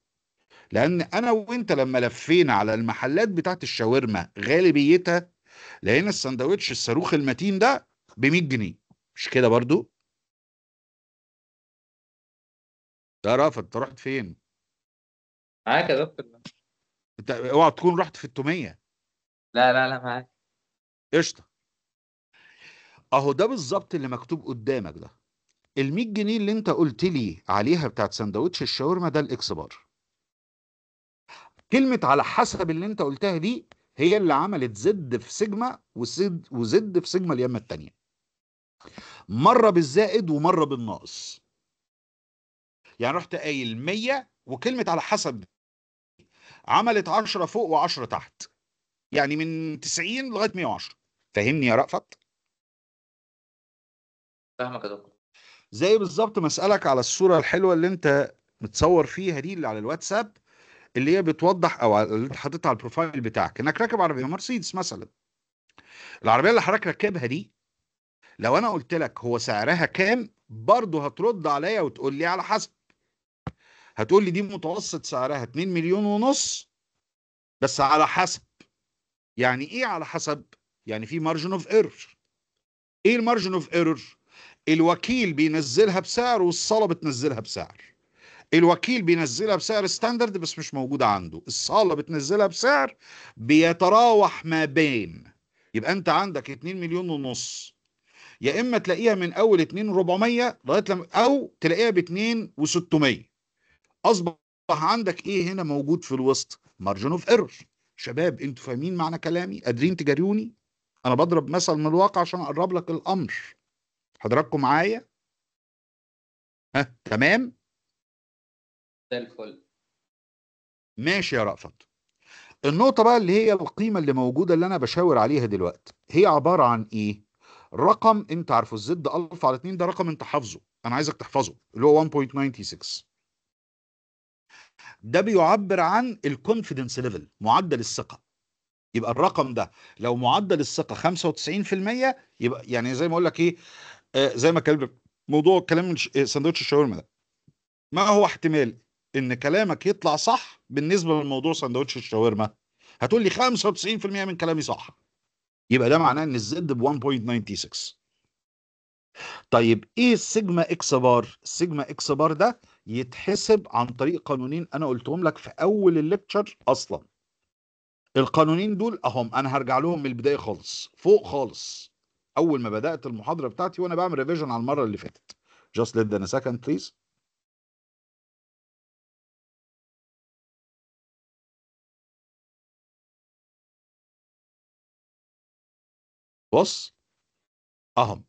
لان انا وانت لما لفينا على المحلات بتاعت الشاورما غالبيتها لقينا السندوتش الصاروخ المتين ده ب 100 جنيه مش كده برضو ده رأفت انت رحت فين معاك يا دكتور انت اوعى تكون رحت في التوميه لا لا لا معاك قشطه اهو ده بالظبط اللي مكتوب قدامك ده ال 100 جنيه اللي انت قلت لي عليها بتاعت سندوتش الشاورما ده الاكس بار كلمه على حسب اللي انت قلتها دي هي اللي عملت زد في سيجما وزد, وزد في سيجما اليمه التانية مره بالزائد ومره بالناقص يعني رحت قايل 100 وكلمه على حسب عملت 10 فوق و10 تحت يعني من 90 لغايه 110 فاهمني يا رأفت؟ فاهمك يا دكتور زي بالظبط مسألك على الصورة الحلوة اللي انت متصور فيها دي اللي على الواتساب اللي هي بتوضح او اللي انت حاططها على البروفايل بتاعك انك راكب عربية مرسيدس مثلا العربية اللي حضرتك راكبها دي لو انا قلت لك هو سعرها كام برضه هترد عليا وتقول لي على حسب هتقول لي دي متوسط سعرها 2 مليون ونص بس على حسب يعني ايه على حسب يعني في مارجن اوف ايرور ايه المارجن اوف ايرور الوكيل بينزلها بسعر والصاله بتنزلها بسعر الوكيل بينزلها بسعر ستاندرد بس مش موجوده عنده الصاله بتنزلها بسعر بيتراوح ما بين يبقى انت عندك 2 مليون ونص يا اما تلاقيها من اول 2 400 لغايه لما او تلاقيها ب 2 و600 اصبح عندك ايه هنا موجود في الوسط مارجن اوف ايرور شباب انتوا فاهمين معنى كلامي قادرين تجاروني انا بضرب مثل من الواقع عشان اقرب لك الامر حضراتكم معايا ها تمام ده الفل ماشي يا رأفت النقطة بقى اللي هي القيمة اللي موجودة اللي أنا بشاور عليها دلوقتي هي عبارة عن إيه؟ رقم أنت عارفه الزد ألف على 2 ده رقم أنت حافظه أنا عايزك تحفظه اللي هو 1.96 ده بيعبر عن الكونفيدنس ليفل معدل الثقه يبقى الرقم ده لو معدل الثقه 95% يبقى يعني زي ما اقول لك ايه آه زي ما كلام موضوع كلام آه، ساندوتش الشاورما ده ما هو احتمال ان كلامك يطلع صح بالنسبه لموضوع ساندوتش الشاورما هتقول لي 95% من كلامي صح يبقى ده معناه ان الزد ب 1.96 طيب ايه السيجما اكس بار السيجما اكس بار ده يتحسب عن طريق قانونين انا قلتهم لك في اول الليكتشر اصلا القانونين دول اهم انا هرجع لهم من البدايه خالص فوق خالص اول ما بدات المحاضره بتاعتي وانا بعمل ريفيجن على المره اللي فاتت just let a second please بص اهم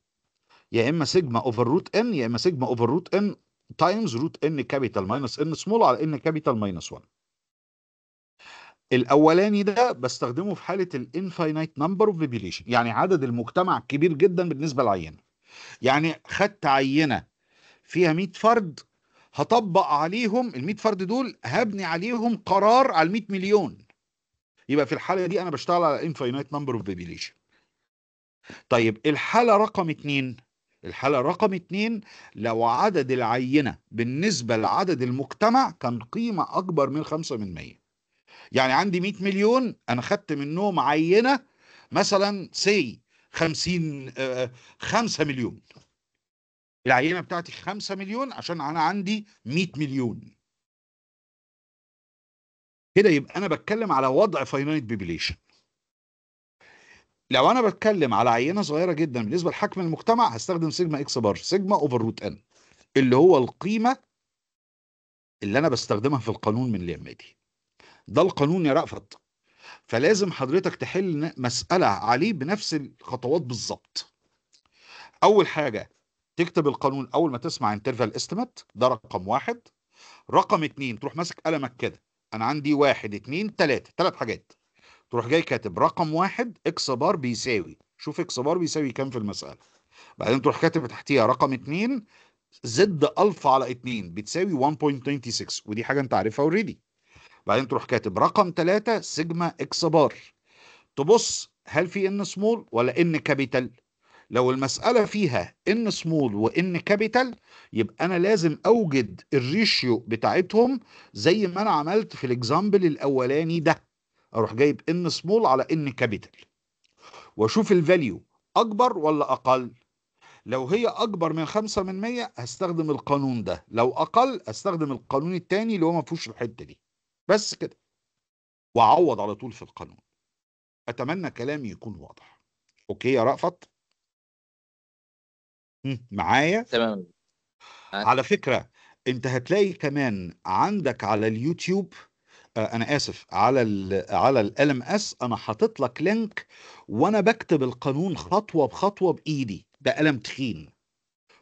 يا اما سيجما اوفر روت ان يا اما سيجما اوفر روت ان تايمز روت ان كابيتال ماينس ان سمول على ان كابيتال ماينس 1 الاولاني ده بستخدمه في حاله الانفاينايت نمبر اوف بيبيليشن يعني عدد المجتمع كبير جدا بالنسبه للعينه يعني خدت عينه فيها 100 فرد هطبق عليهم ال 100 فرد دول هبني عليهم قرار على ال 100 مليون يبقى في الحاله دي انا بشتغل على انفاينايت نمبر اوف بيبيليشن طيب الحاله رقم اثنين الحالة رقم اتنين لو عدد العينة بالنسبة لعدد المجتمع كان قيمة أكبر من خمسة من مية يعني عندي 100 مليون أنا خدت منهم عينة مثلا سي 50 5 آه، آه، مليون العينة بتاعتي 5 مليون عشان أنا عندي 100 مليون كده يبقى أنا بتكلم على وضع فاينانيت بيبليشن لو انا بتكلم على عينه صغيره جدا بالنسبه لحجم المجتمع هستخدم سيجما اكس بار سيجما اوفر روت ان اللي هو القيمه اللي انا بستخدمها في القانون من اللي دي ده القانون يا رأفت فلازم حضرتك تحل مساله عليه بنفس الخطوات بالظبط اول حاجه تكتب القانون اول ما تسمع انترفال استمت ده رقم واحد رقم اتنين تروح ماسك قلمك كده انا عندي واحد اتنين تلاته تلات حاجات تروح جاي كاتب رقم واحد اكس بار بيساوي شوف اكس بار بيساوي كام في المساله بعدين تروح كاتب تحتيها رقم اتنين زد الفا على اتنين بتساوي 1.96 ودي حاجه انت عارفها اوريدي بعدين تروح كاتب رقم تلاتة سيجما اكس بار تبص هل في ان سمول ولا ان كابيتال لو المسألة فيها ان سمول وان كابيتال يبقى انا لازم اوجد الريشيو بتاعتهم زي ما انا عملت في الاكزامبل الاولاني ده اروح جايب ان سمول على ان كابيتال واشوف الفاليو اكبر ولا اقل لو هي اكبر من 5 من 100 هستخدم القانون ده لو اقل هستخدم القانون الثاني اللي هو ما فيهوش الحته دي بس كده واعوض على طول في القانون اتمنى كلامي يكون واضح اوكي يا رأفت معايا تمام على فكره انت هتلاقي كمان عندك على اليوتيوب آه، انا اسف على الـ على ال ام اس انا حاطط لك لينك وانا بكتب القانون خطوه بخطوه بايدي ده قلم تخين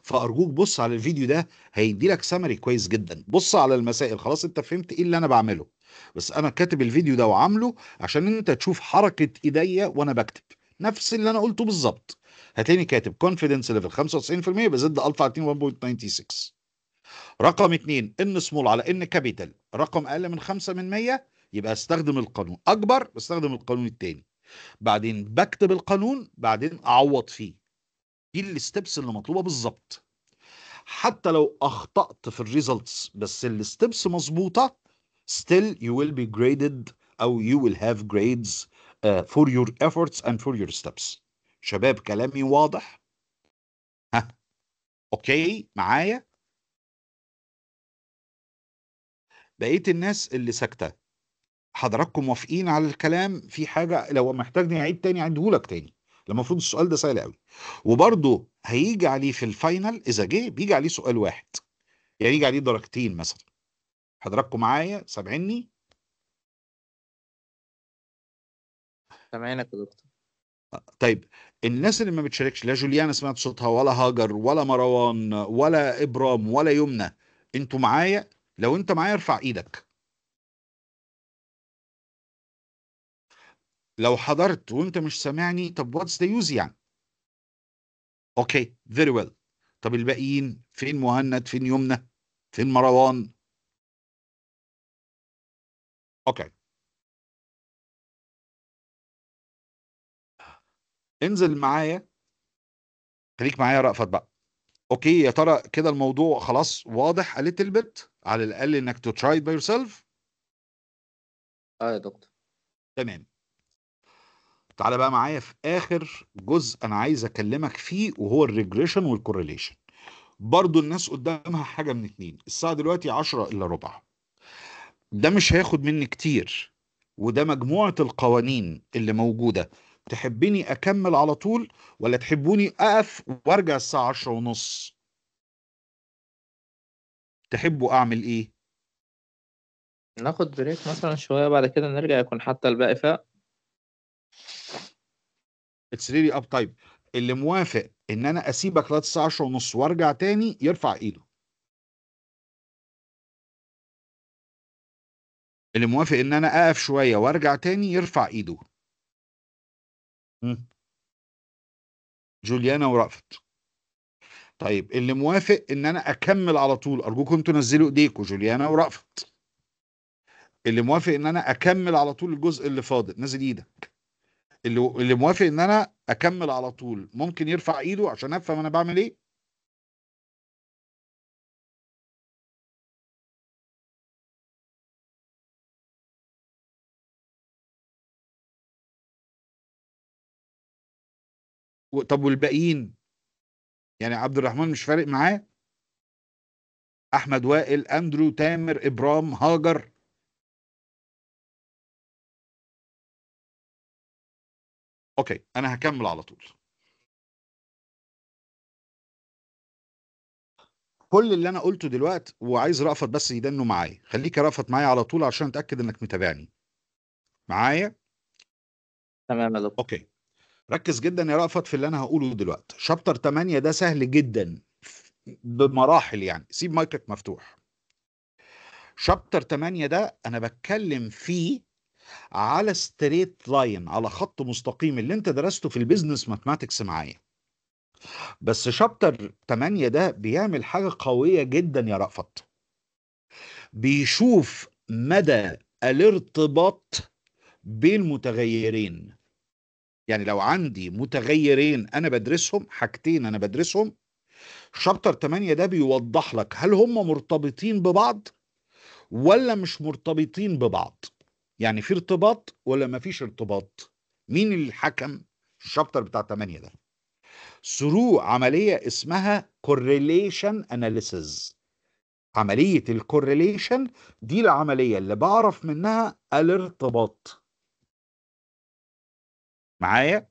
فارجوك بص على الفيديو ده هيدي لك سمري كويس جدا بص على المسائل خلاص انت فهمت ايه اللي انا بعمله بس انا كاتب الفيديو ده وعامله عشان انت تشوف حركه ايديا وانا بكتب نفس اللي انا قلته بالظبط هتلاقيني كاتب كونفيدنس ليفل 95% بزد الفا 1.96 رقم اتنين ان سمول على ان كابيتال رقم اقل من خمسة من مية يبقى استخدم القانون اكبر بستخدم القانون التاني بعدين بكتب القانون بعدين اعوض فيه دي الستبس اللي مطلوبه بالظبط حتى لو اخطات في الريزلتس بس الستبس مظبوطه still you will be graded او you will have grades uh, for your efforts and for your steps شباب كلامي واضح ها اوكي معايا بقيه الناس اللي ساكته حضراتكم موافقين على الكلام في حاجه لو محتاجني اعيد تاني لك تاني لما المفروض السؤال ده سهل قوي وبرده هيجي عليه في الفاينل اذا جه بيجي عليه سؤال واحد يعني يجي عليه درجتين مثلا حضراتكم معايا سامعيني سامعينك يا دكتور آه، طيب الناس اللي ما بتشاركش لا جوليانا سمعت صوتها ولا هاجر ولا مروان ولا ابرام ولا يمنى انتوا معايا لو انت معايا ارفع ايدك لو حضرت وانت مش سامعني طب واتس ذا يوز يعني اوكي فيري ويل طب الباقيين فين مهند فين يمنى فين مروان اوكي انزل معايا خليك معايا رأفت بقى اوكي يا ترى كده الموضوع خلاص واضح قالت البت على الاقل انك تو تراي باي يور سيلف اه يا دكتور تمام تعالى بقى معايا في اخر جزء انا عايز اكلمك فيه وهو الريجريشن والكورليشن برضو الناس قدامها حاجه من اتنين الساعه دلوقتي 10 الا ربع ده مش هياخد مني كتير وده مجموعه القوانين اللي موجوده تحبني اكمل على طول ولا تحبوني اقف وارجع الساعه 10 ونص تحبوا اعمل ايه ناخد بريك مثلا شويه بعد كده نرجع يكون حتى الباقي فاق اتس ريلي اب تايب اللي موافق ان انا اسيبك لغايه الساعه 10 ونص وارجع تاني يرفع ايده اللي موافق ان انا اقف شويه وارجع تاني يرفع ايده جوليانا ورأفت طيب اللي موافق ان انا اكمل على طول ارجوكم تنزلوا ايديكم جوليانا ورأفت اللي موافق ان انا اكمل على طول الجزء اللي فاضل نزل ايدك اللي اللي موافق ان انا اكمل على طول ممكن يرفع ايده عشان افهم انا بعمل ايه طب والباقيين يعني عبد الرحمن مش فارق معاه احمد وائل اندرو تامر ابرام هاجر اوكي انا هكمل على طول كل اللي انا قلته دلوقتي وعايز رأفت بس يدنه معايا خليك رأفت معايا على طول عشان اتاكد انك متابعني معايا تمام يا دكتور اوكي ركز جدا يا رأفت في اللي انا هقوله دلوقتي شابتر 8 ده سهل جدا بمراحل يعني سيب مايكك مفتوح شابتر 8 ده انا بتكلم فيه على ستريت لاين على خط مستقيم اللي انت درسته في البيزنس ماثماتكس معايا بس شابتر 8 ده بيعمل حاجة قوية جدا يا رأفت بيشوف مدى الارتباط بين متغيرين يعني لو عندي متغيرين انا بدرسهم حاجتين انا بدرسهم شابتر 8 ده بيوضح لك هل هم مرتبطين ببعض ولا مش مرتبطين ببعض يعني في ارتباط ولا ما فيش ارتباط مين اللي حكم الشابتر بتاع 8 ده سرو عملية اسمها correlation analysis عملية الكورليشن دي العملية اللي بعرف منها الارتباط معايا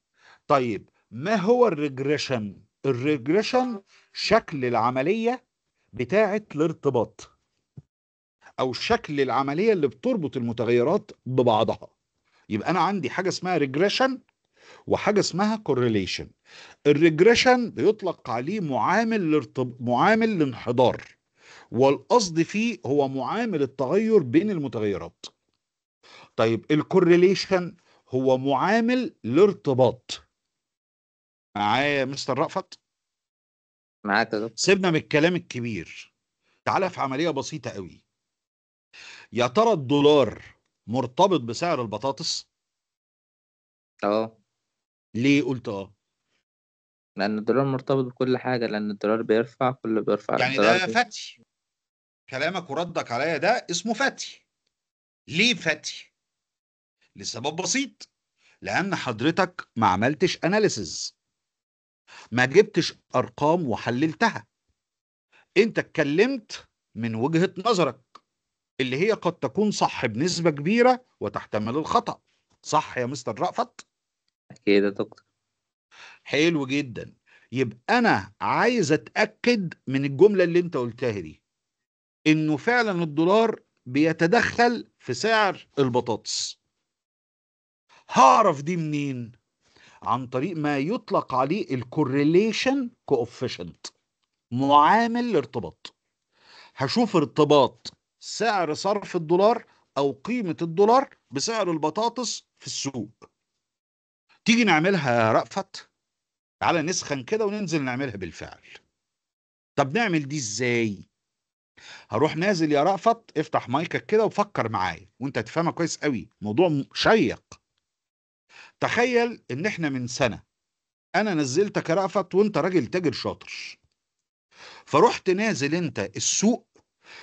طيب ما هو الريجريشن الريجريشن شكل العملية بتاعة الارتباط أو شكل العملية اللي بتربط المتغيرات ببعضها يبقى أنا عندي حاجة اسمها ريجريشن وحاجة اسمها correlation الريجريشن بيطلق عليه معامل لارتب... معامل الانحدار والقصد فيه هو معامل التغير بين المتغيرات طيب الكورليشن هو معامل لارتباط معايا مستر رأفت معاك يا سيبنا من الكلام الكبير تعالى في عملية بسيطة قوي يا ترى الدولار مرتبط بسعر البطاطس اه ليه قلت اه لان الدولار مرتبط بكل حاجه لان الدولار بيرفع كل بيرفع يعني ده بي... فتي كلامك وردك عليا ده اسمه فتي ليه فتي لسبب بسيط لان حضرتك ما عملتش اناليسز ما جبتش ارقام وحللتها انت اتكلمت من وجهه نظرك اللي هي قد تكون صح بنسبه كبيره وتحتمل الخطا صح يا مستر رأفت اكيد يا دكتور حلو جدا يبقى انا عايز اتاكد من الجمله اللي انت قلتها دي انه فعلا الدولار بيتدخل في سعر البطاطس هعرف دي منين عن طريق ما يطلق عليه الكورليشن كوفيشنت معامل الارتباط هشوف ارتباط سعر صرف الدولار او قيمه الدولار بسعر البطاطس في السوق تيجي نعملها يا رأفت تعالى نسخن كده وننزل نعملها بالفعل طب نعمل دي ازاي هروح نازل يا رأفت افتح مايكك كده وفكر معايا وانت هتفهمها كويس قوي موضوع شيق تخيل ان احنا من سنه انا نزلتك كرأفت وانت راجل تاجر شاطر فرحت نازل انت السوق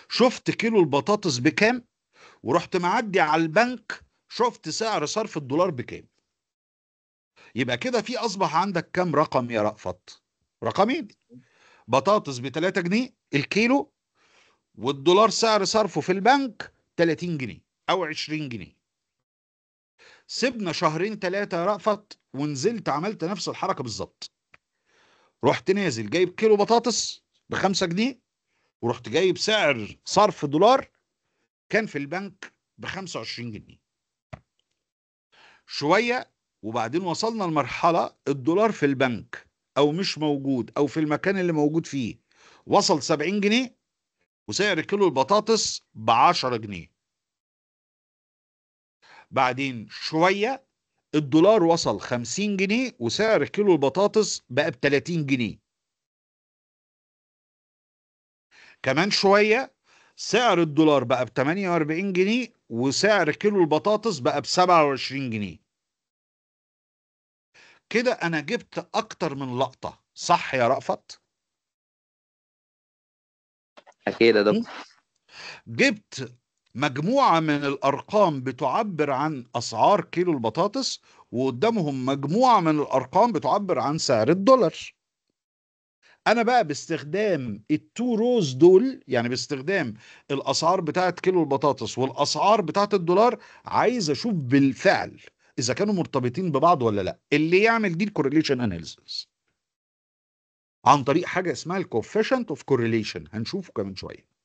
شفت كيلو البطاطس بكام ورحت معدي على البنك شفت سعر صرف الدولار بكام يبقى كده في اصبح عندك كام رقم يا رأفت رقمين بطاطس ب 3 جنيه الكيلو والدولار سعر صرفه في البنك 30 جنيه او 20 جنيه سيبنا شهرين ثلاثة رأفت ونزلت عملت نفس الحركة بالظبط رحت نازل جايب كيلو بطاطس بخمسة جنيه ورحت جايب سعر صرف دولار كان في البنك ب 25 جنيه شوية وبعدين وصلنا لمرحلة الدولار في البنك أو مش موجود أو في المكان اللي موجود فيه وصل 70 جنيه وسعر كيلو البطاطس ب 10 جنيه بعدين شوية الدولار وصل 50 جنيه وسعر كيلو البطاطس بقى ب 30 جنيه كمان شوية سعر الدولار بقى ب 48 جنيه وسعر كيلو البطاطس بقى ب 27 جنيه كده انا جبت اكتر من لقطة صح يا رأفت؟ اكيد يا دكتور جبت مجموعة من الأرقام بتعبر عن أسعار كيلو البطاطس وقدامهم مجموعة من الأرقام بتعبر عن سعر الدولار أنا بقى باستخدام التو روز دول يعني باستخدام الأسعار بتاعة كيلو البطاطس والأسعار بتاعة الدولار عايز أشوف بالفعل إذا كانوا مرتبطين ببعض ولا لأ اللي يعمل دي الكورليشن أناليسيس عن طريق حاجة اسمها الكوفيشنت اوف كورليشن هنشوفه كمان شوية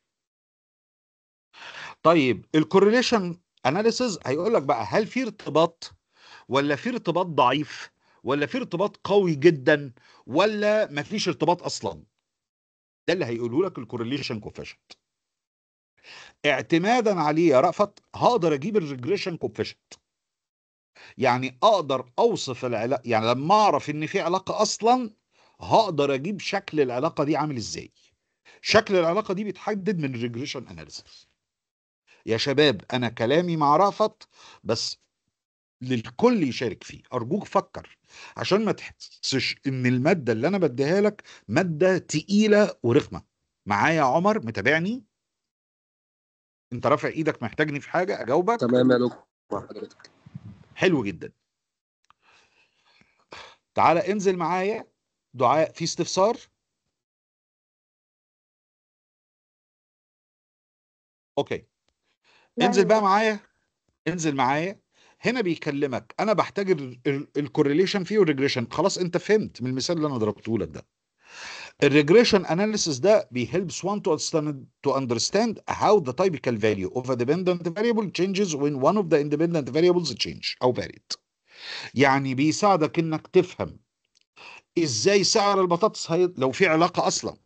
طيب الكورليشن اناليسز هيقول لك بقى هل في ارتباط ولا في ارتباط ضعيف ولا في ارتباط قوي جدا ولا ما فيش ارتباط اصلا ده اللي هيقوله لك الكورليشن كوفيشنت اعتمادا عليه يا رأفت هقدر اجيب الريجريشن كوفيشنت يعني اقدر اوصف العلاقه يعني لما اعرف ان في علاقه اصلا هقدر اجيب شكل العلاقه دي عامل ازاي شكل العلاقه دي بيتحدد من الريجريشن اناليسيس يا شباب انا كلامي مع رأفت بس للكل يشارك فيه ارجوك فكر عشان ما تحسش ان الماده اللي انا بديها لك ماده تقيله ورخمه معايا عمر متابعني انت رافع ايدك محتاجني في حاجه اجاوبك تمام يا حضرتك حلو جدا تعالى انزل معايا دعاء في استفسار اوكي انزل بقى معايا انزل معايا هنا بيكلمك انا بحتاج الكورليشن فيه والريجريشن خلاص انت فهمت من المثال اللي انا ضربته لك ده الريجريشن اناليسيس ده بيهلبس وان تو اندرستاند تو اندرستاند هاو ذا تايبيكال فاليو اوف a ديبندنت فاريبل تشينجز وين وان اوف ذا اندبندنت فاريبلز تشينج او فاريت يعني بيساعدك انك تفهم ازاي سعر البطاطس هي... لو في علاقه اصلا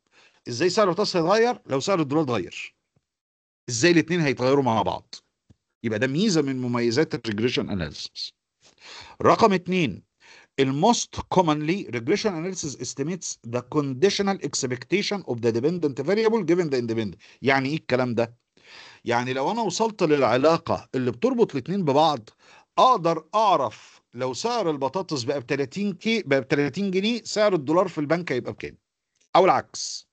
ازاي سعر البطاطس هيتغير لو سعر الدولار اتغير ازاي الاثنين هيتغيروا مع بعض يبقى ده ميزه من مميزات الريجريشن اناليسيس رقم اثنين الموست كومنلي ريجريشن analysis استيميتس ذا كونديشنال اكسبكتيشن اوف ذا ديبندنت فاريبل جيفن ذا اندبندنت يعني ايه الكلام ده يعني لو انا وصلت للعلاقه اللي بتربط الاثنين ببعض اقدر اعرف لو سعر البطاطس بقى ب 30 كي بقى ب 30 جنيه سعر الدولار في البنك هيبقى بكام او العكس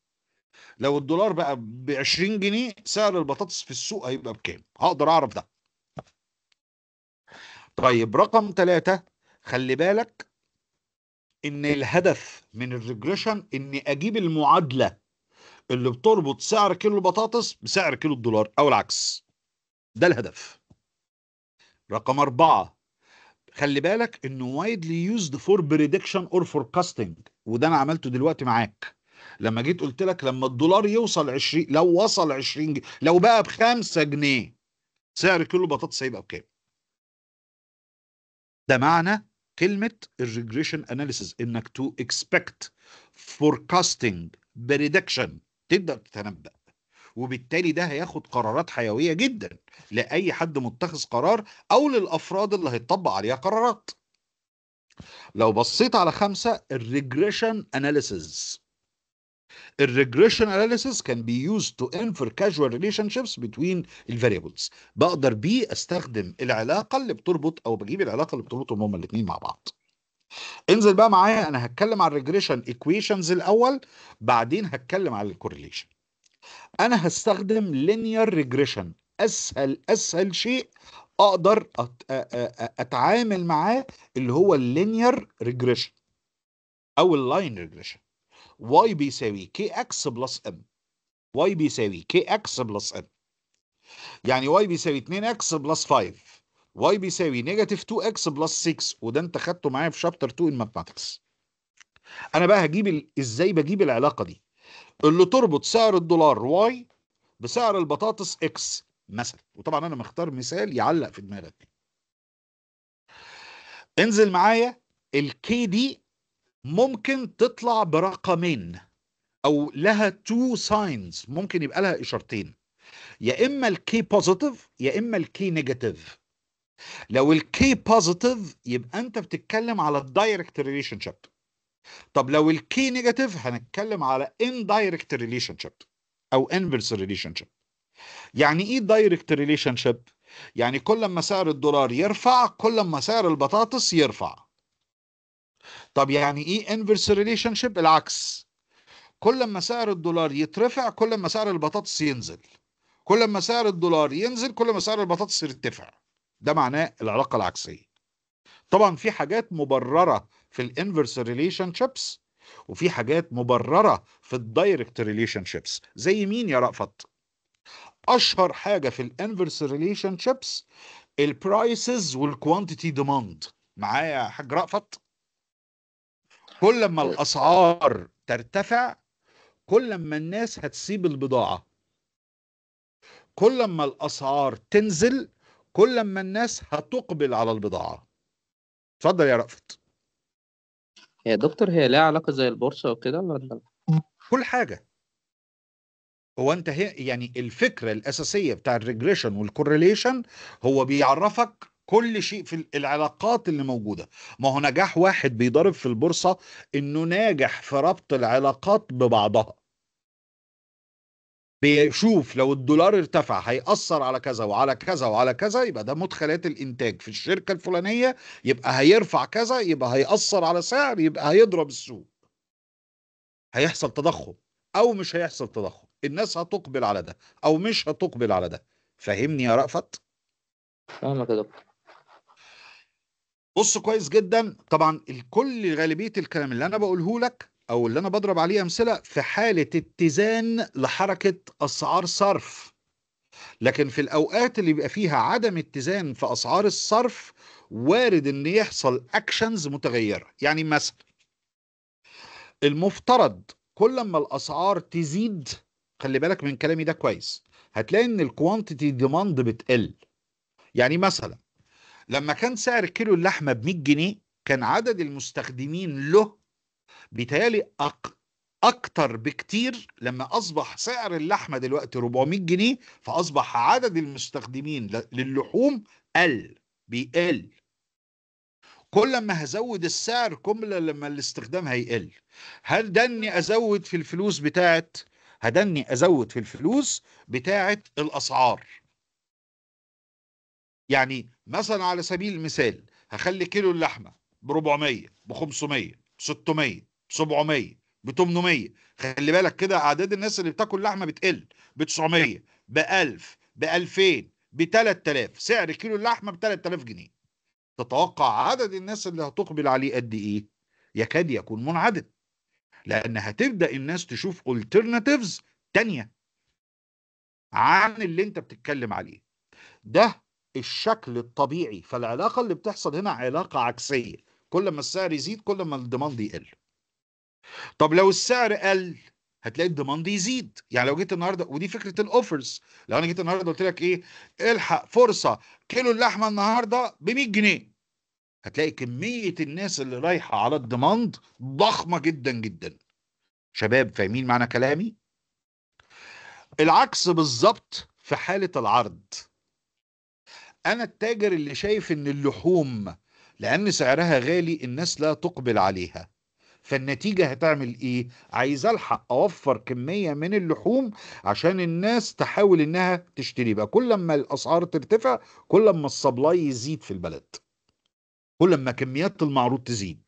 لو الدولار بقى ب 20 جنيه سعر البطاطس في السوق هيبقى بكام هقدر اعرف ده طيب رقم ثلاثة خلي بالك ان الهدف من الريجريشن اني اجيب المعادله اللي بتربط سعر كيلو البطاطس بسعر كيلو الدولار او العكس ده الهدف رقم أربعة خلي بالك انه widely يوزد فور بريدكشن اور فوركاستنج وده انا عملته دلوقتي معاك لما جيت قلت لك لما الدولار يوصل 20 لو وصل 20 جنيه لو بقى ب 5 جنيه سعر كيلو بطاطس هيبقى بكام؟ ده معنى كلمة الريجريشن اناليسيز انك تو اكسبكت فوركاستنج بريدكشن تقدر تتنبأ وبالتالي ده هياخد قرارات حيوية جدا لأي حد متخذ قرار أو للأفراد اللي هيطبق عليها قرارات لو بصيت على خمسة الريجريشن اناليسيز الريجريشن اناليسيس كان بيوز تو انفر كاجوال ريليشن شيبس بتوين الفاريبلز بقدر بيه استخدم العلاقه اللي بتربط او بجيب العلاقه اللي بتربطهم هما الاثنين مع بعض انزل بقى معايا انا هتكلم عن الريجريشن ايكويشنز الاول بعدين هتكلم على الكورليشن انا هستخدم لينير ريجريشن اسهل اسهل شيء اقدر أت... اتعامل معاه اللي هو اللينير ريجريشن او اللاين ريجريشن واي بيساوي كي اكس بلس ام واي بيساوي كي اكس بلس ام يعني واي بيساوي 2 اكس بلس 5 واي بيساوي نيجاتيف 2 اكس بلس 6 وده انت خدته معايا في شابتر 2 ان ماثماتكس انا بقى هجيب ال... ازاي بجيب العلاقه دي اللي تربط سعر الدولار واي بسعر البطاطس اكس مثلا وطبعا انا مختار مثال يعلق في دماغك انزل معايا الكي دي ممكن تطلع برقمين او لها تو ساينز ممكن يبقى لها اشارتين يا اما الكي بوزيتيف يا اما الكي نيجاتيف لو الكي بوزيتيف يبقى انت بتتكلم على الدايركت ريليشن شيب طب لو الكي نيجاتيف هنتكلم على ريليشن شيب او ريليشن شيب يعني ايه دايركت ريليشن شيب يعني كل ما سعر الدولار يرفع كل ما سعر البطاطس يرفع طب يعني ايه انفرس ريليشن شيب العكس كل ما سعر الدولار يترفع كل ما سعر البطاطس ينزل كل ما سعر الدولار ينزل كل ما سعر البطاطس يرتفع ده معناه العلاقه العكسيه طبعا في حاجات مبرره في الانفرس ريليشن شيبس وفي حاجات مبرره في الدايركت ريليشن شيبس زي مين يا رأفت اشهر حاجه في الانفرس ريليشن شيبس البرايسز والكوانتيتي ديماند معايا يا حاج رأفت كل ما طيب. الاسعار ترتفع كل ما الناس هتسيب البضاعه كل ما الاسعار تنزل كل ما الناس هتقبل على البضاعه اتفضل يا رأفت يا دكتور هي ليها علاقه زي البورصه وكده ولا كل حاجه هو انت هي يعني الفكره الاساسيه بتاع الريجريشن والكورليشن هو بيعرفك كل شيء في العلاقات اللي موجوده ما هو نجاح واحد بيضرب في البورصه انه ناجح في ربط العلاقات ببعضها بيشوف لو الدولار ارتفع هيأثر على كذا وعلى كذا وعلى كذا يبقى ده مدخلات الإنتاج في الشركة الفلانية يبقى هيرفع كذا يبقى هيأثر على سعر يبقى هيضرب السوق هيحصل تضخم أو مش هيحصل تضخم الناس هتقبل على ده أو مش هتقبل على ده فهمني يا رأفت فاهمك يا دكتور بص كويس جدا طبعا الكل غالبيه الكلام اللي انا بقوله لك او اللي انا بضرب عليه امثله في حاله اتزان لحركه اسعار صرف لكن في الاوقات اللي بيبقى فيها عدم اتزان في اسعار الصرف وارد ان يحصل اكشنز متغيره يعني مثلا المفترض كل ما الاسعار تزيد خلي بالك من كلامي ده كويس هتلاقي ان الكوانتيتي ديماند بتقل يعني مثلا لما كان سعر كيلو اللحمه ب 100 جنيه كان عدد المستخدمين له بيتهيألي أق... اكتر بكتير لما اصبح سعر اللحمه دلوقتي 400 جنيه فاصبح عدد المستخدمين للحوم قل بيقل كل ما هزود السعر كل لما الاستخدام هيقل هدني ازود في الفلوس بتاعت هدني ازود في الفلوس بتاعت الاسعار يعني مثلا على سبيل المثال هخلي كيلو اللحمه ب 400 ب 500 ب 600 ب 700 ب 800 خلي بالك كده اعداد الناس اللي بتاكل لحمه بتقل ب 900 ب 1000 ب 2000 ب 3000 سعر كيلو اللحمه ب 3000 جنيه تتوقع عدد الناس اللي هتقبل عليه قد ايه يكاد يكون منعدم لان هتبدا الناس تشوف alternatives تانية عن اللي انت بتتكلم عليه ده الشكل الطبيعي فالعلاقه اللي بتحصل هنا علاقه عكسيه كل ما السعر يزيد كل ما الديماند يقل طب لو السعر قل هتلاقي الديماند يزيد يعني لو جيت النهارده ودي فكره الاوفرز لو انا جيت النهارده قلت لك ايه الحق فرصه كيلو اللحمه النهارده ب 100 جنيه هتلاقي كميه الناس اللي رايحه على الديماند ضخمه جدا جدا شباب فاهمين معنى كلامي العكس بالظبط في حاله العرض انا التاجر اللي شايف ان اللحوم لان سعرها غالي الناس لا تقبل عليها فالنتيجة هتعمل ايه عايز الحق اوفر كمية من اللحوم عشان الناس تحاول انها تشتري بقى كل ما الاسعار ترتفع كل ما السبلاي يزيد في البلد كل ما كميات المعروض تزيد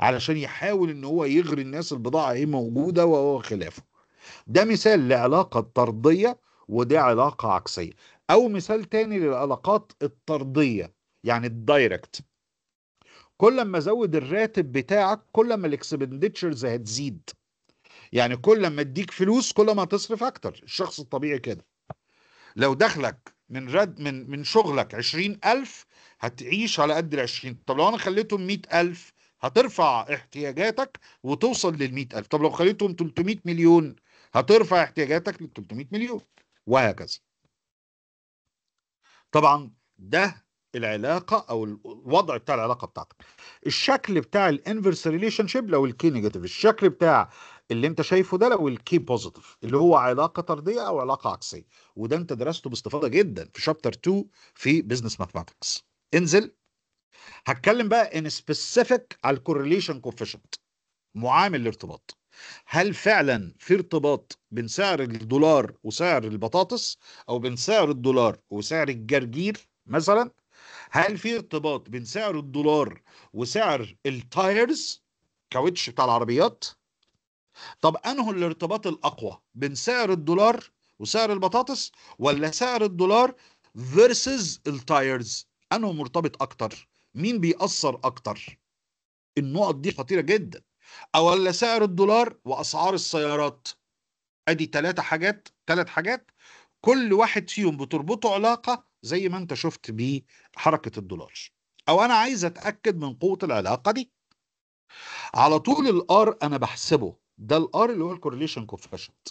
علشان يحاول ان هو يغري الناس البضاعة ايه موجودة وهو خلافه ده مثال لعلاقة طردية وده علاقة عكسية او مثال تاني للعلاقات الطرديه يعني الدايركت كل ما ازود الراتب بتاعك كل ما الاكسبندتشرز هتزيد يعني كل ما اديك فلوس كل ما هتصرف اكتر الشخص الطبيعي كده لو دخلك من رد من من شغلك 20000 هتعيش على قد ال 20 طب لو انا خليتهم 100000 هترفع احتياجاتك وتوصل لل 100000 طب لو خليتهم 300 مليون هترفع احتياجاتك لل 300 مليون وهكذا طبعا ده العلاقه او الوضع بتاع العلاقه بتاعتك الشكل بتاع الانفرس ريليشن شيب لو الكي نيجاتيف الشكل بتاع اللي انت شايفه ده لو الكي بوزيتيف اللي هو علاقه طرديه او علاقه عكسيه وده انت درسته باستفاضه جدا في شابتر 2 في بزنس ماثماتكس انزل هتكلم بقى ان سبيسيفيك على الكورليشن كوفيشنت معامل الارتباط هل فعلا في ارتباط بين سعر الدولار وسعر البطاطس او بين سعر الدولار وسعر الجرجير مثلا هل في ارتباط بين سعر الدولار وسعر التايرز كاوتش بتاع العربيات طب انه الارتباط الاقوى بين سعر الدولار وسعر البطاطس ولا سعر الدولار versus التايرز انه مرتبط اكتر مين بيأثر اكتر النقط دي خطيره جدا او ولا سعر الدولار واسعار السيارات ادي ثلاثة حاجات ثلاث حاجات كل واحد فيهم بتربطه علاقة زي ما انت شفت بحركة الدولار او انا عايز اتأكد من قوة العلاقة دي على طول الار انا بحسبه ده الار اللي هو الكورليشن كوفيشنت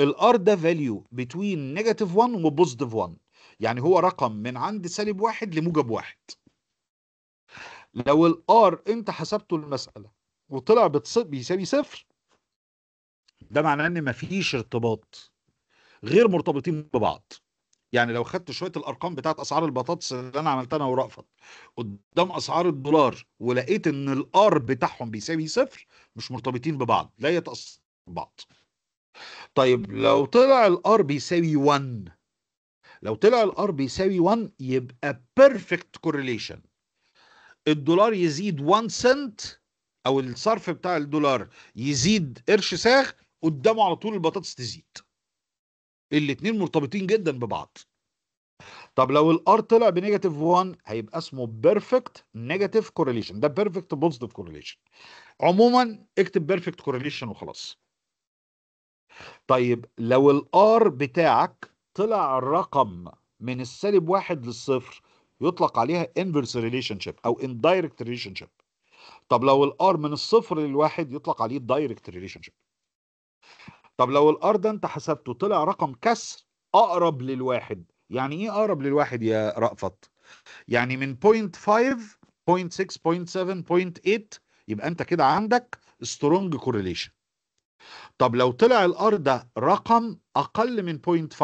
الار ده فاليو بتوين نيجاتيف 1 وبوزيتيف 1 يعني هو رقم من عند سالب واحد لموجب واحد لو الار انت حسبته المسألة وطلع بيساوي صفر ده معناه ان مفيش ارتباط غير مرتبطين ببعض يعني لو خدت شويه الارقام بتاعت اسعار البطاطس اللي انا عملتها انا ورأفت قدام اسعار الدولار ولقيت ان الار بتاعهم بيساوي صفر مش مرتبطين ببعض لا يتاثروا ببعض طيب لو طلع الار بيساوي 1 لو طلع الار بيساوي 1 يبقى بيرفكت كورليشن الدولار يزيد 1 سنت او الصرف بتاع الدولار يزيد قرش ساغ قدامه على طول البطاطس تزيد الاتنين مرتبطين جدا ببعض طب لو الار طلع بنيجاتيف 1 هيبقى اسمه بيرفكت نيجاتيف كورليشن ده بيرفكت بوزيتيف كورليشن عموما اكتب بيرفكت كورليشن وخلاص طيب لو الار بتاعك طلع رقم من السالب واحد للصفر يطلق عليها inverse relationship او indirect relationship طب لو الار من الصفر للواحد يطلق عليه الدايركت ريليشن شيب طب لو الار ده انت حسبته طلع رقم كسر اقرب للواحد يعني ايه اقرب للواحد يا رأفت يعني من 0.5 0.6 0.7 0.8 يبقى انت كده عندك سترونج كورليشن طب لو طلع الار ده رقم اقل من 0.5 0.1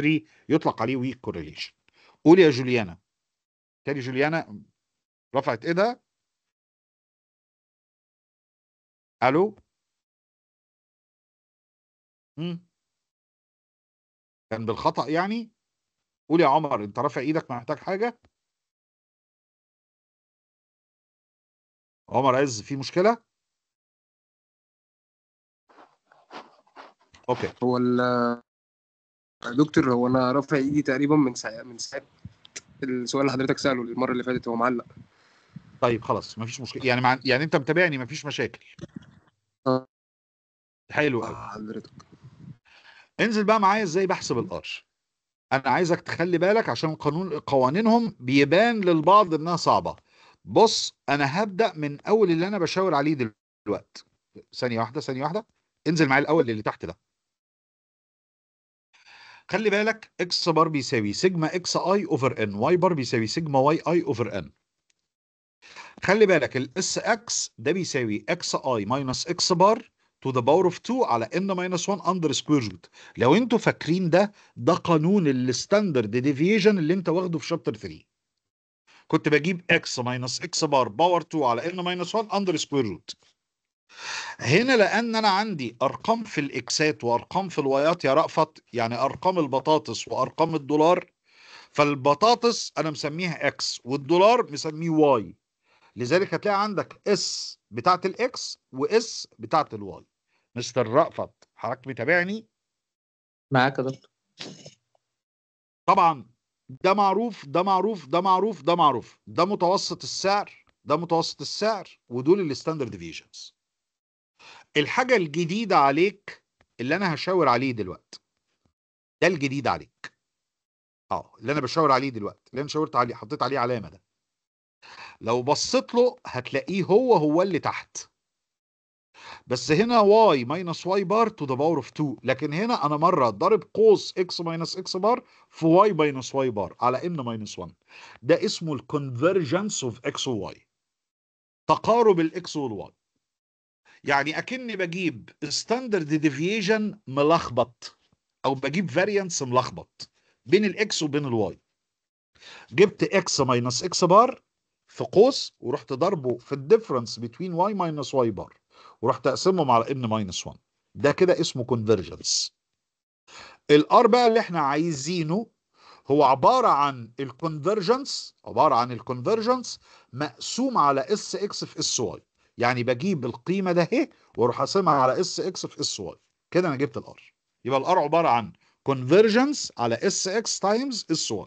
0.2 0.3 يطلق عليه ويك كورليشن قول يا جوليانا تاني جوليانا رفعت ايدها الو مم. كان بالخطا يعني قول يا عمر انت رافع ايدك محتاج حاجه عمر عز في مشكله اوكي هو ال دكتور هو انا رافع ايدي تقريبا من ساعه من ساعه السؤال اللي حضرتك ساله المره اللي فاتت هو معلق طيب خلاص مفيش مشكله يعني مع... يعني انت متابعني مفيش مشاكل حلو قوي آه، انزل بقى معايا ازاي بحسب الار انا عايزك تخلي بالك عشان قانون قوانينهم بيبان للبعض انها صعبه بص انا هبدا من اول اللي انا بشاور عليه دلوقتي ثانيه واحده ثانيه واحده انزل معايا الاول اللي تحت ده خلي بالك اكس بار بيساوي سيجما اكس اي اوفر ان واي بار بيساوي سيجما واي اي اوفر ان خلي بالك الاس اكس ده بيساوي اكس اي ماينس اكس بار تو ذا باور اوف 2 على ان ماينس 1 اندر سكوير روت لو انتوا فاكرين ده ده قانون الستاندرد ديفيجن اللي انت واخده في شابتر 3 كنت بجيب اكس ماينس اكس بار باور 2 على ان ماينس 1 اندر سكوير روت هنا لان انا عندي ارقام في الاكسات وارقام في الوايات يا رأفت يعني ارقام البطاطس وارقام الدولار فالبطاطس انا مسميها اكس والدولار مسميه واي لذلك هتلاقي عندك اس بتاعه الاكس واس بتاعه الواي مستر رأفت حضرتك متابعني معاك يا طبعا ده معروف ده معروف ده معروف ده معروف ده متوسط السعر ده متوسط السعر ودول الستاندرد ديفيجنز الحاجه الجديده عليك اللي انا هشاور عليه دلوقتي ده الجديد عليك اه اللي انا بشاور عليه دلوقتي اللي انا شاورت عليه حطيت عليه علامه ده لو بصيت له هتلاقيه هو هو اللي تحت بس هنا واي ماينس واي بار تو ذا باور اوف 2 لكن هنا انا مره ضارب قوس اكس ماينس اكس بار في واي ماينس واي بار على ان ماينس 1 ده اسمه الكونفرجنس اوف اكس وواي تقارب الاكس والواي يعني اكني بجيب ستاندرد ديفيجن ملخبط او بجيب فاريانس ملخبط بين الاكس وبين الواي جبت اكس ماينس اكس بار في قوس ورحت ضربه في الديفرنس بتوين واي ماينس واي بار ورحت اقسمهم على ان ماينس 1 ده كده اسمه كونفرجنس الار بقى اللي احنا عايزينه هو عباره عن الكونفرجنس عباره عن الكونفرجنس مقسوم على اس اكس في اس واي يعني بجيب القيمه ده اهي واروح اقسمها على اس اكس في اس واي كده انا جبت الار يبقى الار عباره عن كونفرجنس على اس اكس تايمز اس واي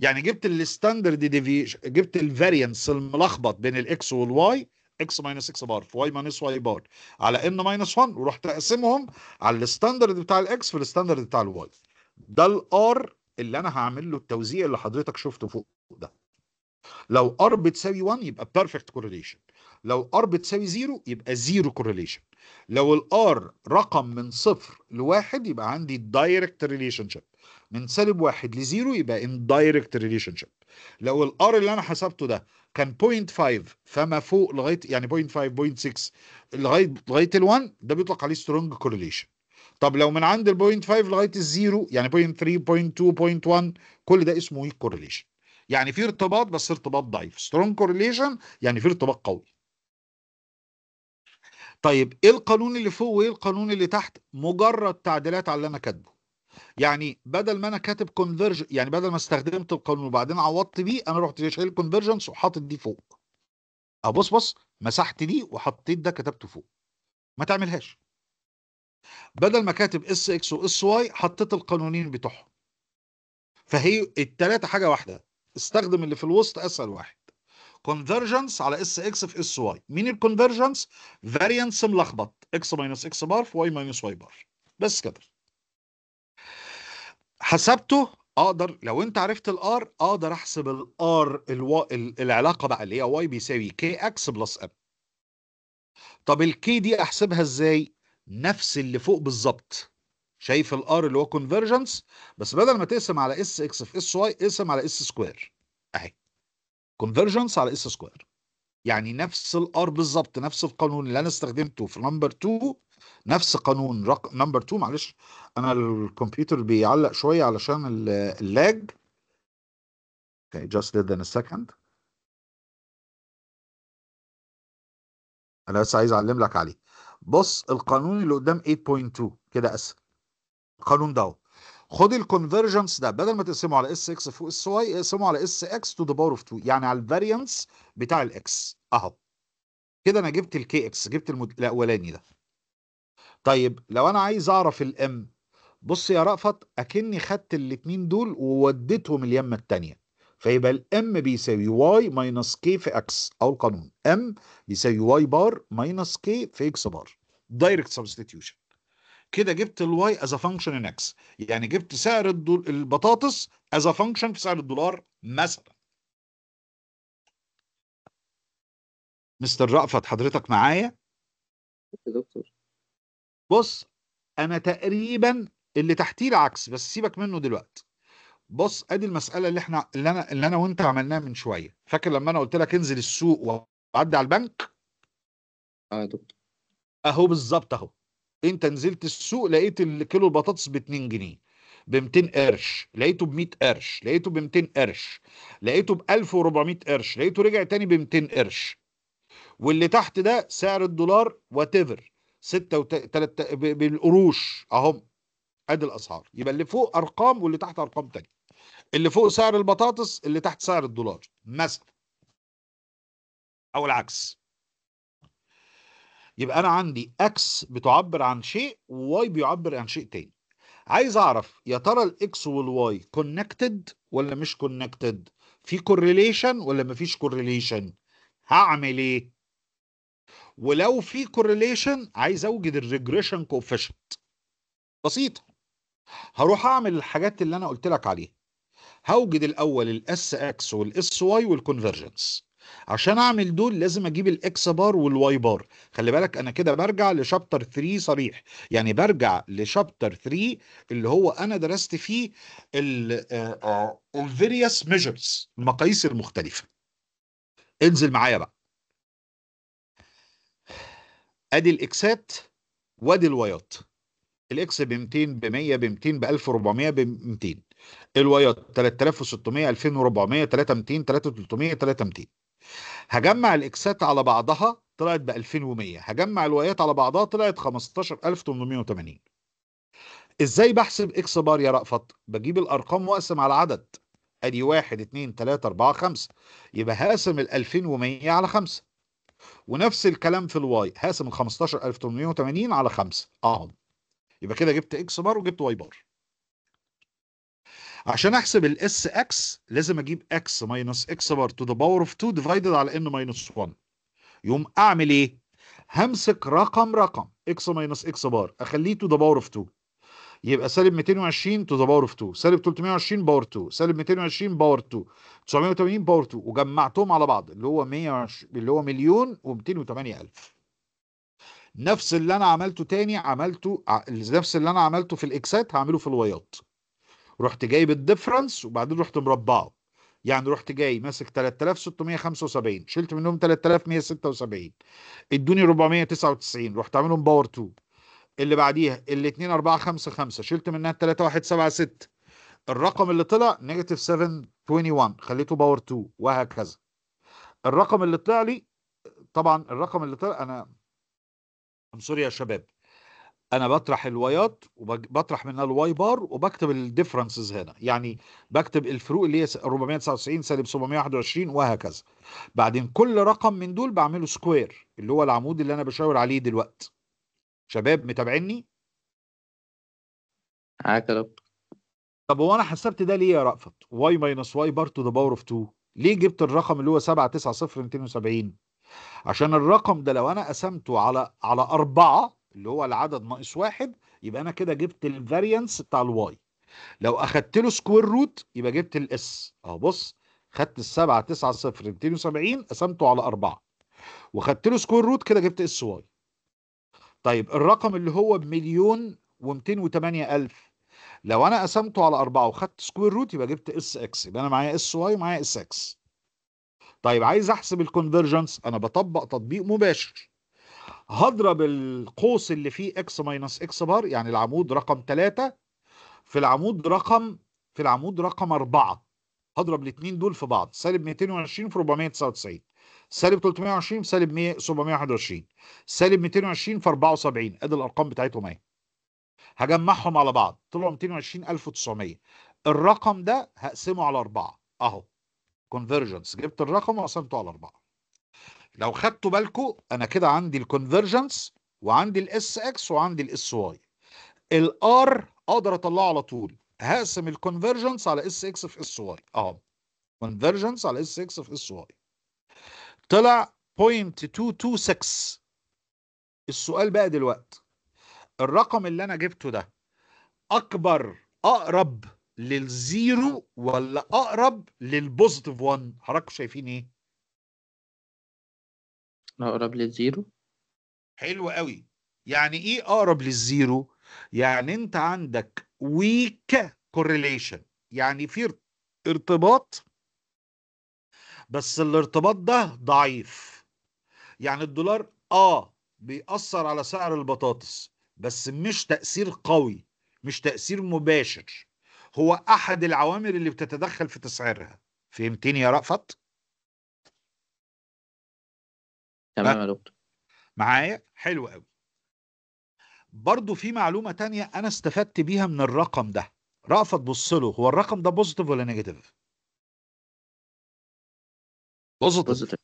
يعني جبت الستاندرد ديفيشن جبت الفارينس الملخبط بين الاكس والواي اكس ماينس اكس بار في واي ماينس واي بار على ان ماينس 1 ورحت اقسمهم على الستاندرد بتاع الاكس في الستاندرد بتاع الواي ده الار اللي انا هعمل له التوزيع اللي حضرتك شفته فوق ده لو ار بتساوي 1 يبقى بيرفكت كورليشن لو ار بتساوي 0 يبقى زيرو كورليشن لو الار رقم من صفر لواحد يبقى عندي دايركت ريليشن شيب من سالب واحد لزيرو يبقى ان دايركت ريليشن شيب لو الار اللي انا حسبته ده كان 0.5 فما فوق لغايه يعني 0.5 0.6 لغايه لغايه ال1 ده بيطلق عليه سترونج كورليشن طب لو من عند ال 0.5 لغايه الزيرو يعني 0.3 0.2 0.1 كل ده اسمه ويك كورليشن يعني في ارتباط بس ارتباط ضعيف سترونج كورليشن يعني في ارتباط قوي طيب ايه القانون اللي فوق وايه القانون اللي تحت مجرد تعديلات على اللي انا كاتبه يعني بدل ما انا كاتب كونفرج يعني بدل ما استخدمت القانون وبعدين عوضت بيه انا رحت شايل كونفرجنس وحاطط دي فوق ابص أه، بص مسحت دي وحطيت ده كتبته فوق ما تعملهاش بدل ما كاتب اس اكس واس واي حطيت القانونين بتوعهم فهي الثلاثه حاجه واحده استخدم اللي في الوسط اسهل واحد كونفرجنس على اس اكس في اس واي مين الكونفرجنس فاريانس ملخبط اكس ماينس اكس بار في واي ماينس واي بار بس كده حسبته اقدر لو انت عرفت الار اقدر احسب الار الو... العلاقه بقى اللي هي واي بيساوي كي اكس بلس ام طب الكي دي احسبها ازاي نفس اللي فوق بالظبط شايف الار اللي هو كونفرجنس بس بدل ما تقسم على اس اكس في اس واي اقسم على اس سكوير اهي كونفرجنس على اس سكوير يعني نفس الار بالظبط نفس القانون اللي انا استخدمته في نمبر 2 نفس قانون رقم نمبر 2 معلش انا الكمبيوتر بيعلق شويه علشان اللاج okay just less than a second انا بس عايز اعلم لك عليه بص القانون اللي قدام 8.2 كده اسهل القانون ده خد الكونفرجنس ده بدل ما تقسمه على اس اكس فوق اس واي اقسمه على اس اكس تو ذا باور اوف 2 يعني على الفاريانس بتاع الاكس اهو كده انا جبت الكي اكس جبت المد... الاولاني ده طيب لو انا عايز اعرف الام بص يا رأفت اكني خدت الاثنين دول ووديتهم اليمه الثانيه فيبقى الام بيساوي واي ماينس كي في اكس او القانون ام بيساوي واي بار ماينس كي في اكس بار دايركت سبستيتيوشن كده جبت الواي از فانكشن ان اكس يعني جبت سعر الدول... البطاطس از فانكشن في سعر الدولار مثلا مستر رأفت حضرتك معايا دكتور بص انا تقريبا اللي تحتيه العكس بس سيبك منه دلوقتي بص ادي المساله اللي احنا اللي انا اللي انا وانت عملناها من شويه فاكر لما انا قلت لك انزل السوق وعدي على البنك اه يا دكتور اهو بالظبط اهو انت نزلت السوق لقيت الكيلو البطاطس ب 2 جنيه ب 200 قرش لقيته ب 100 قرش لقيته ب 200 قرش لقيته ب 1400 قرش لقيته رجع تاني ب 200 قرش واللي تحت ده سعر الدولار وات ايفر 6 و 3 بالقروش اهم ادي الاسعار يبقى اللي فوق ارقام واللي تحت ارقام تانية اللي فوق سعر البطاطس اللي تحت سعر الدولار مثلا او العكس يبقى انا عندي اكس بتعبر عن شيء وواي بيعبر عن شيء تاني عايز اعرف يا ترى الاكس والواي كونكتد ولا مش كونكتد في كورليشن ولا مفيش كورليشن هعمل ايه ولو في كورليشن عايز اوجد الريجريشن كوفيشنت بسيطه هروح اعمل الحاجات اللي انا قلت لك عليها هوجد الاول الاس اكس والاس واي والكونفرجنس عشان اعمل دول لازم اجيب الاكس بار والواي بار خلي بالك انا كده برجع لشابتر 3 صريح يعني برجع لشابتر 3 اللي هو انا درست فيه ال الفيريوس آه، ميجرز آه، المقاييس المختلفه انزل معايا بقى ادي الاكسات وادي الوايات الاكس ب 200 ب 100 ب 200 ب 1400 ب 200 الوايات 3600 2400 3200 3300 3200 هجمع الاكسات على بعضها طلعت ب 2100 هجمع الوايات على بعضها طلعت 15880 ازاي بحسب اكس بار يا رأفت بجيب الارقام واقسم على عدد ادي 1 2 3 4 5 يبقى هقسم ال 2100 على 5 ونفس الكلام في الواي هقسم ال 15880 على 5 اهو يبقى كده جبت اكس بار وجبت واي بار عشان احسب الاس اكس لازم اجيب اكس ماينس اكس بار تو ذا باور اوف 2 ديفايدد على ان ماينس 1 يوم اعمل ايه؟ همسك رقم رقم اكس ماينس اكس بار اخليه تو ذا باور اوف 2 يبقى سالب 220 تو ذا باور اوف 2 سالب 320 باور 2 سالب 220 باور 2 980 باور 2 وجمعتهم على بعض اللي هو 120 اللي هو مليون و 208000 نفس اللي انا عملته تاني عملته نفس اللي انا عملته في الاكسات هعمله في الوايات رحت جايب الديفرنس وبعدين رحت مربعه يعني رحت جاي ماسك 3675 شلت منهم 3176 ادوني 499 رحت عاملهم باور 2 اللي بعديها ال 2455 4 5 5 شلت منها 3176 الرقم اللي طلع نيجاتيف 721 خليته باور 2 وهكذا الرقم اللي طلع لي طبعا الرقم اللي طلع انا سوري يا شباب انا بطرح الوايات وبطرح منها الواي بار وبكتب الديفرنسز هنا يعني بكتب الفروق اللي هي 499 سالب 721 وهكذا بعدين كل رقم من دول بعمله سكوير اللي هو العمود اللي انا بشاور عليه دلوقتي شباب متابعيني معاك يا دكتور طب هو انا حسبت ده ليه يا رأفت واي ماينس واي بار تو ذا باور اوف 2 ليه جبت الرقم اللي هو 270 عشان الرقم ده لو انا قسمته على على اربعه اللي هو العدد ناقص واحد يبقى انا كده جبت الفاريانس بتاع الواي لو اخدت له سكوير روت يبقى جبت الاس اهو بص خدت السبعة تسعة صفر 270 قسمته على أربعة وخدت له سكوير روت كده جبت اس واي طيب الرقم اللي هو بمليون و208 ألف لو أنا قسمته على أربعة وخدت سكوير روت يبقى جبت اس اكس يبقى أنا معايا اس واي ومعايا اس اكس طيب عايز أحسب الكونفرجنس أنا بطبق تطبيق مباشر هضرب القوس اللي فيه اكس ماينس اكس بار يعني العمود رقم 3 في العمود رقم في العمود رقم 4 هضرب الاثنين دول في بعض سالب 220 في 499 سالب 320 في سالب 721 سالب 220 في 74 ادي الارقام بتاعتهم اهي هجمعهم على بعض طلعوا 220900 الرقم ده هقسمه على 4 اهو كونفرجنس جبت الرقم وقسمته على 4 لو خدتوا بالكم انا كده عندي الكونفرجنس وعندي الاس اكس وعندي الاس واي الار اقدر اطلعه على طول هقسم الكونفرجنس على اس اكس في اس واي اهو كونفرجنس على اس اكس في اس واي طلع 0.226 السؤال بقى دلوقتي الرقم اللي انا جبته ده اكبر اقرب للزيرو ولا اقرب للبوزيتيف 1 حضراتكم شايفين ايه اقرب للزيرو حلو قوي يعني ايه اقرب للزيرو يعني انت عندك ويك كورليشن يعني في ارتباط بس الارتباط ده ضعيف يعني الدولار اه بيأثر على سعر البطاطس بس مش تأثير قوي مش تأثير مباشر هو أحد العوامل اللي بتتدخل في تسعيرها فهمتني يا رأفت؟ تمام يا دكتور معايا حلو قوي برضو في معلومة تانية أنا استفدت بيها من الرقم ده رأفت بص له هو الرقم ده بوزيتيف ولا نيجاتيف؟ بوزيتيف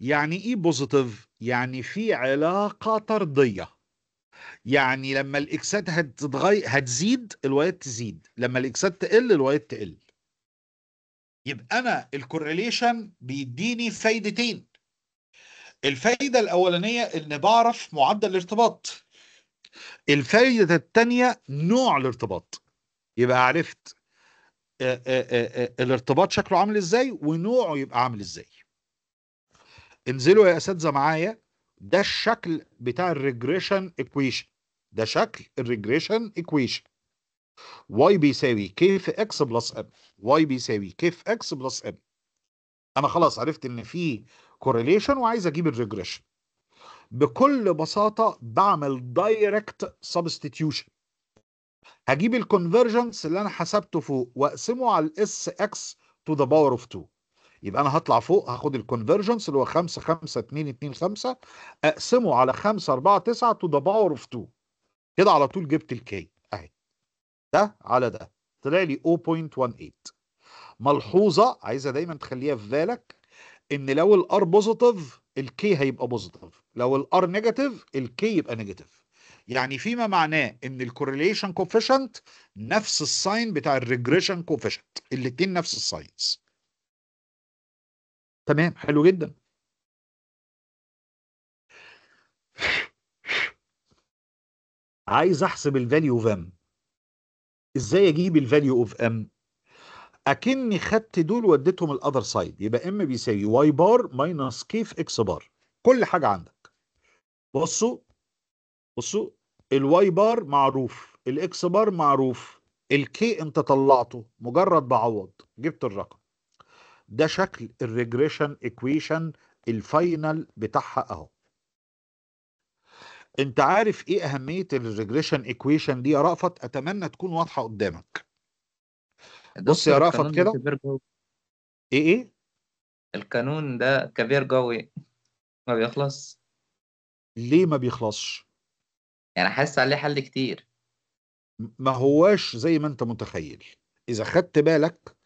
يعني إيه بوزيتيف؟ يعني في علاقة طردية يعني لما الإكسات هتتغي... هتزيد الوايات تزيد لما الإكسات تقل الوايات تقل يبقى أنا الكورليشن بيديني فايدتين الفايدة الأولانية إن بعرف معدل الارتباط الفايدة الثانية نوع الارتباط يبقى عرفت آه، آه، آه، الارتباط شكله عامل ازاي ونوعه يبقى عامل ازاي انزلوا يا اساتذه معايا ده الشكل بتاع الريجريشن ايكويشن ده شكل الريجريشن ايكويشن واي بيساوي كي في اكس بلس ام واي بيساوي كي في اكس بلس ام انا خلاص عرفت ان في كورليشن وعايز اجيب الريجريشن بكل بساطه بعمل دايركت سبستيتيوشن هجيب الكونفرجنس اللي انا حسبته فوق واقسمه على الاس اكس تو ذا باور اوف 2 يبقى انا هطلع فوق هاخد الكونفرجنس اللي هو 5 5 2 2 5 اقسمه على 5 4 9 تو ذا باور اوف 2 كده على طول جبت الكي اهي ده على ده طلع لي 0.18 ملحوظه عايزه دايما تخليها في بالك ان لو الار بوزيتيف الكي هيبقى بوزيتيف لو الار نيجاتيف الكي يبقى نيجاتيف يعني فيما معناه ان الكورليشن كوفيشنت نفس الساين بتاع الريجريشن كوفيشنت الاثنين نفس الساينز تمام حلو جدا عايز احسب الفاليو اوف ام ازاي اجيب الفاليو اوف ام اكني خدت دول وديتهم الاذر سايد يبقى ام بيساوي واي بار ماينس كيف اكس بار كل حاجه عندك بصوا بصوا الواي بار معروف الاكس بار معروف الكي انت طلعته مجرد بعوض جبت الرقم ده شكل الريجريشن ايكويشن الفاينل بتاعها اهو انت عارف ايه اهميه الريجريشن ايكويشن دي يا رأفت اتمنى تكون واضحه قدامك بص يا رافض كده ايه ايه القانون ده كبير قوي ما بيخلص ليه ما بيخلصش يعني حاسس عليه حل كتير ما هواش زي ما انت متخيل اذا خدت بالك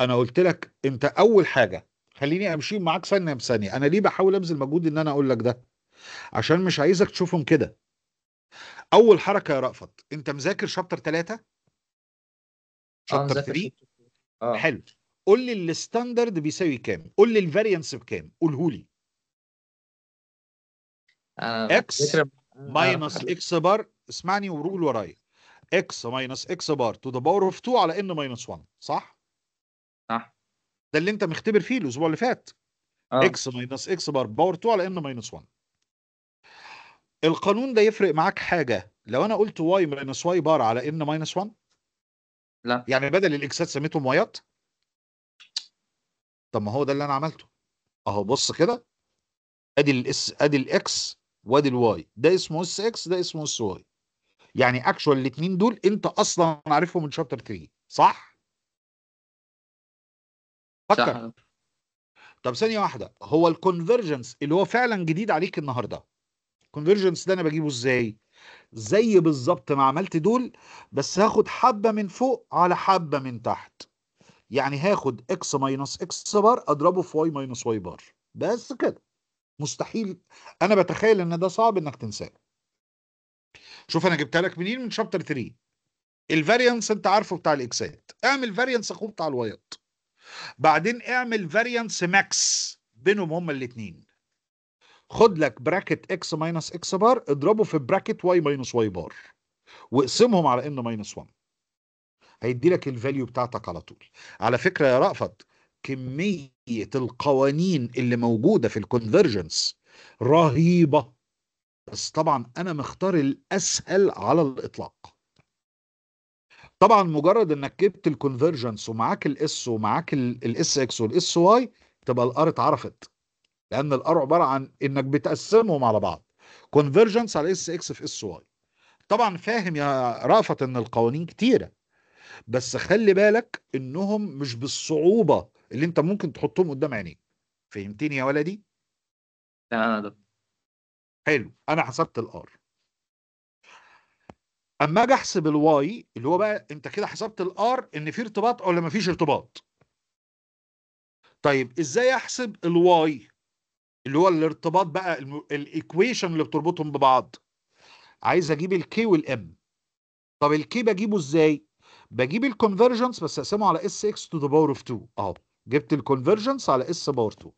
انا قلت لك انت اول حاجه خليني امشي معاك ثانيه بثانيه انا ليه بحاول ابذل مجهود ان انا اقول لك ده عشان مش عايزك تشوفهم كده اول حركه يا رأفت انت مذاكر شابتر ثلاثة شابتر 3 آه. حلو قول لي الستاندرد بيساوي كام قول لي الفارينس بكام قوله لي اكس ماينس اكس بار اسمعني وروح ورايا اكس ماينس اكس بار تو ذا باور اوف 2 على ان ماينس 1 صح صح ده اللي انت مختبر فيه الاسبوع اللي فات اكس ماينس اكس بار باور 2 على ان ماينس 1 القانون ده يفرق معاك حاجه لو انا قلت واي ماينس واي بار على ان ماينس 1 لا يعني بدل الاكسات سميته ميات طب ما هو ده اللي انا عملته اهو بص كده ادي الاس ادي الاكس وادي الواي ده اسمه اس اكس ده اسمه اس واي يعني اكشوال الاثنين دول انت اصلا عارفهم من شابتر 3 صح فكر طب ثانيه واحده هو الكونفرجنس اللي هو فعلا جديد عليك النهارده الكونفرجنس ده انا بجيبه ازاي زي بالظبط ما عملت دول بس هاخد حبة من فوق على حبة من تحت يعني هاخد اكس ماينس اكس بار اضربه في واي ماينس واي بار بس كده مستحيل انا بتخيل ان ده صعب انك تنساه شوف انا جبتها لك منين من شابتر 3 الفاريانس انت عارفه بتاع الاكسات اعمل فاريانس اخوه بتاع الوايات بعدين اعمل فاريانس ماكس بينهم هما الاثنين خد لك براكت اكس ماينس اكس بار اضربه في براكت واي ماينس واي بار واقسمهم على ان ماينس 1 هيدي لك الفاليو بتاعتك على طول على فكره يا رأفت كميه القوانين اللي موجوده في الكونفرجنس رهيبه بس طبعا انا مختار الاسهل على الاطلاق طبعا مجرد انك جبت الكونفرجنس ومعاك الاس ومعاك الاس اكس والاس واي تبقى الار اتعرفت لان الار عباره عن انك بتقسمهم على بعض كونفرجنس على اس اكس في اس واي طبعا فاهم يا رأفت ان القوانين كتيره بس خلي بالك انهم مش بالصعوبه اللي انت ممكن تحطهم قدام عينيك فهمتني يا ولدي تمام ده حلو انا حسبت الار اما اجي احسب الواي اللي هو بقى انت كده حسبت الار ان في ارتباط ولا ما فيش ارتباط طيب ازاي احسب الواي اللي هو الارتباط بقى الايكويشن اللي بتربطهم ببعض عايز اجيب الكي والام طب الكي بجيبه ازاي بجيب الكونفرجنس بس اقسمه على اس اكس تو ذا باور اوف 2 اهو جبت الكونفرجنس على اس باور 2